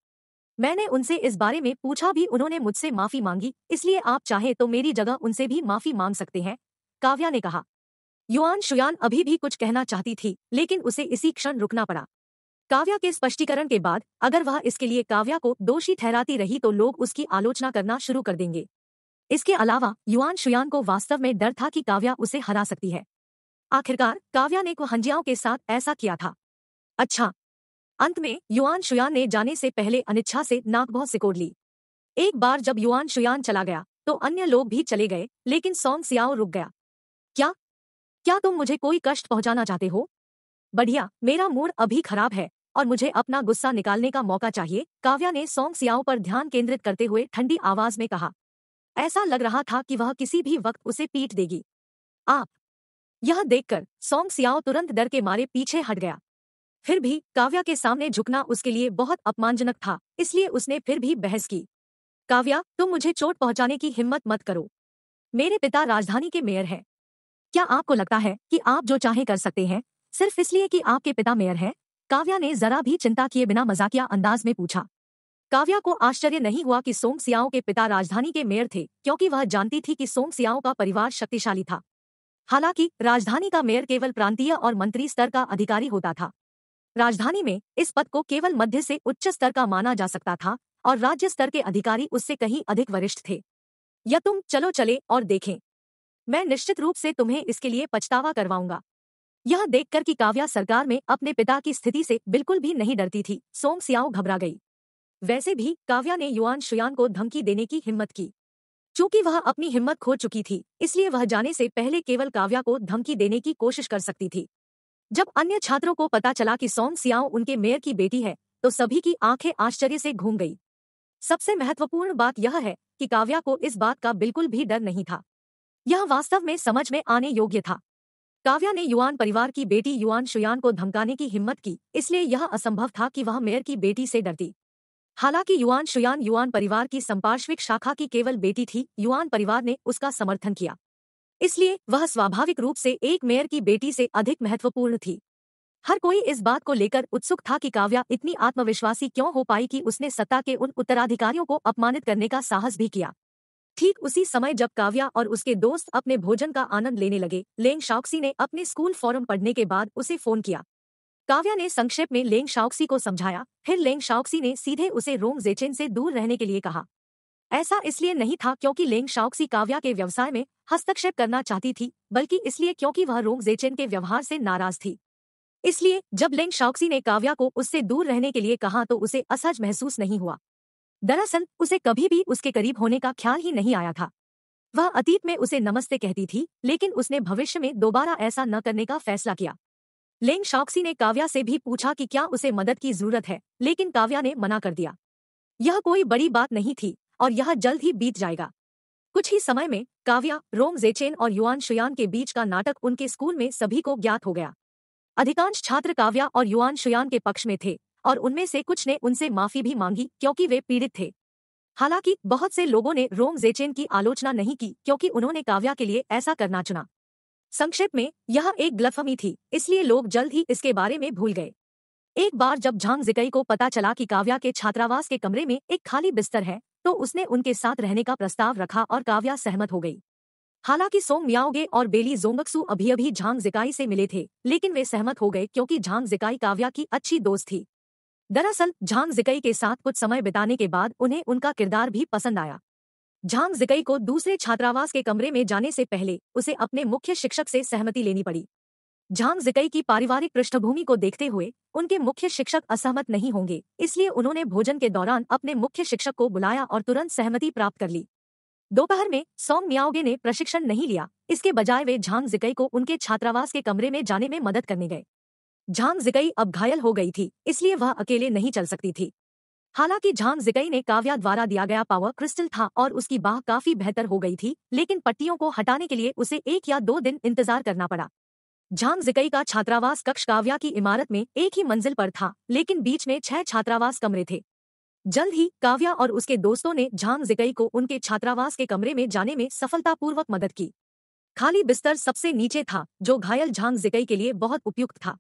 मैंने उनसे इस बारे में पूछा भी उन्होंने मुझसे माफी मांगी इसलिए आप चाहे तो मेरी जगह उनसे भी माफी मांग सकते हैं काव्या ने कहा युआन शुयान अभी भी कुछ कहना चाहती थी लेकिन उसे इसी क्षण रुकना पड़ा काव्या के स्पष्टीकरण के बाद अगर वह इसके लिए काव्या को दोषी ठहराती रही तो लोग उसकी आलोचना करना शुरू कर देंगे इसके अलावा युआन शुयान को वास्तव में डर था कि काव्या उसे हरा सकती है आखिरकार काव्या ने कुहंजियाओं के साथ ऐसा किया था अच्छा अंत में युआन शुयान ने जाने से पहले अनिच्छा से नाक बहुत सिकोड़ ली एक बार जब युआन शुयान चला गया तो अन्य लोग भी चले गए लेकिन सोंग सियाओ रुक गया क्या क्या तुम मुझे कोई कष्ट पहुंचाना चाहते हो बढ़िया मेरा मूड अभी खराब है और मुझे अपना गुस्सा निकालने का मौका चाहिए काव्या ने सोंग सियाओ पर ध्यान केंद्रित करते हुए ठंडी आवाज में कहा ऐसा लग रहा था कि वह किसी भी वक्त उसे पीट देगी आप यह देखकर सोंग सियाओ तुरंत डर के मारे पीछे हट गया फिर भी काव्या के सामने झुकना उसके लिए बहुत अपमानजनक था इसलिए उसने फिर भी बहस की काव्या तुम मुझे चोट पहुंचाने की हिम्मत मत करो मेरे पिता राजधानी के मेयर हैं क्या आपको लगता है कि आप जो चाहे कर सकते हैं सिर्फ इसलिए कि आपके पिता मेयर हैं काव्या ने जरा भी चिंता किए बिना मजाकिया अंदाज में पूछा काव्या को आश्चर्य नहीं हुआ कि सोम सियाओं के पिता राजधानी के मेयर थे क्योंकि वह जानती थी कि सोम सियाओं का परिवार शक्तिशाली था हालांकि राजधानी का मेयर केवल प्रांतीय और मंत्री स्तर का अधिकारी होता था राजधानी में इस पद को केवल मध्य से उच्च स्तर का माना जा सकता था और राज्य स्तर के अधिकारी उससे कहीं अधिक वरिष्ठ थे यह तुम चलो चले और देखें मैं निश्चित रूप से तुम्हें इसके लिए पछतावा करवाऊंगा यह देखकर कि काव्या सरकार में अपने पिता की स्थिति से बिल्कुल भी नहीं डरती थी सोम सियाओ घबरा गई वैसे भी काव्या ने युआन शुयान को धमकी देने की हिम्मत की चूंकि वह अपनी हिम्मत खो चुकी थी इसलिए वह जाने से पहले केवल काव्या को धमकी देने की कोशिश कर सकती थी जब अन्य छात्रों को पता चला कि सोम सियाओ उनके मेयर की बेटी है तो सभी की आंखें आश्चर्य से घूम गई सबसे महत्वपूर्ण बात यह है कि काव्या को इस बात का बिल्कुल भी डर नहीं था यह वास्तव में समझ में आने योग्य था काव्या ने युवान परिवार की बेटी युवान शुयान को धमकाने की हिम्मत की इसलिए यह असंभव था कि वह मेयर की बेटी से डरती हालांकि युवान शुयान युवान परिवार की संपार्श्विक शाखा की केवल बेटी थी युआन परिवार ने उसका समर्थन किया इसलिए वह स्वाभाविक रूप से एक मेयर की बेटी से अधिक महत्वपूर्ण थी हर कोई इस बात को लेकर उत्सुक था कि काव्या इतनी आत्मविश्वासी क्यों हो पाई कि उसने सत्ता के उन उत्तराधिकारियों को अपमानित करने का साहस भी किया ठीक उसी समय जब काव्या और उसके दोस्त अपने भोजन का आनंद लेने लगे लेंग शाउक्सी ने अपने स्कूल फॉरम पढ़ने के बाद उसे फोन किया काव्या ने संक्षेप में लेंग शाउक्सी को समझाया फिर लेंग शाउक्सी ने सीधे उसे रोंग जेचेन से दूर रहने के लिए कहा ऐसा इसलिए नहीं था क्योंकि लेंग शाउक्सी काव्या के व्यवसाय में हस्तक्षेप करना चाहती थी बल्कि इसलिए क्योंकि वह रोंग जेचेन के व्यवहार से नाराज थी इसलिए जब लेंग शाउक्सी ने काव्या को उससे दूर रहने के लिए कहा तो उसे असहज महसूस नहीं हुआ दरअसल उसे कभी भी उसके करीब होने का ख्याल ही नहीं आया था वह अतीत में उसे नमस्ते कहती थी लेकिन उसने भविष्य में दोबारा ऐसा न करने का फैसला किया लेंग शॉक्सी ने काव्या से भी पूछा कि क्या उसे मदद की जरूरत है लेकिन काव्या ने मना कर दिया यह कोई बड़ी बात नहीं थी और यह जल्द ही बीत जाएगा कुछ ही समय में काव्या रोम जेचेन और युआन शुयान के बीच का नाटक उनके स्कूल में सभी को ज्ञात हो गया अधिकांश छात्र काव्या और युआन शुयान के पक्ष में थे और उनमें से कुछ ने उनसे माफी भी मांगी क्योंकि वे पीड़ित थे हालांकि बहुत से लोगों ने रोम जेचेन की आलोचना नहीं की क्योंकि उन्होंने काव्या के लिए ऐसा करना चुना संक्षेप में यह एक ग्लफमी थी इसलिए लोग जल्द ही इसके बारे में भूल गए एक बार जब झांग जिकई को पता चला कि काव्या के छात्रावास के कमरे में एक खाली बिस्तर है तो उसने उनके साथ रहने का प्रस्ताव रखा और काव्या सहमत हो गई हालांकि सोंग म्याओगे और बेली जोंगक्सू अभी अभी झांग जिकाई से मिले थे लेकिन वे सहमत हो गए क्योंकि झांग जिकाई काव्या की अच्छी दोस्त थी दरअसल झांग जिकई के साथ कुछ समय बिताने के बाद उन्हें उनका किरदार भी पसंद आया झांग जिकई को दूसरे छात्रावास के कमरे में जाने से पहले उसे अपने मुख्य शिक्षक से सहमति लेनी पड़ी झांग जिकई की पारिवारिक पृष्ठभूमि को देखते हुए उनके मुख्य शिक्षक असहमत नहीं होंगे इसलिए उन्होंने भोजन के दौरान अपने मुख्य शिक्षक को बुलाया और तुरंत सहमति प्राप्त कर ली दोपहर में सोंग मियाओगे ने प्रशिक्षण नहीं लिया इसके बजाय वे झांग जिकई को उनके छात्रावास के कमरे में जाने में मदद करने गए झांग जिकई अब घायल हो गई थी इसलिए वह अकेले नहीं चल सकती थी हालांकि झांग जिकई ने काव्या द्वारा दिया गया पावर क्रिस्टल था और उसकी बाह काफी बेहतर हो गई थी लेकिन पट्टियों को हटाने के लिए उसे एक या दो दिन इंतजार करना पड़ा झांग जिकई का छात्रावास कक्ष काव्या की इमारत में एक ही मंजिल पर था लेकिन बीच में छह छात्रावास कमरे थे जल्द ही काव्या और उसके दोस्तों ने झांग जिकई को उनके छात्रावास के कमरे में जाने में सफलतापूर्वक मदद की खाली बिस्तर सबसे नीचे था जो घायल झांग जिकई के लिए बहुत उपयुक्त था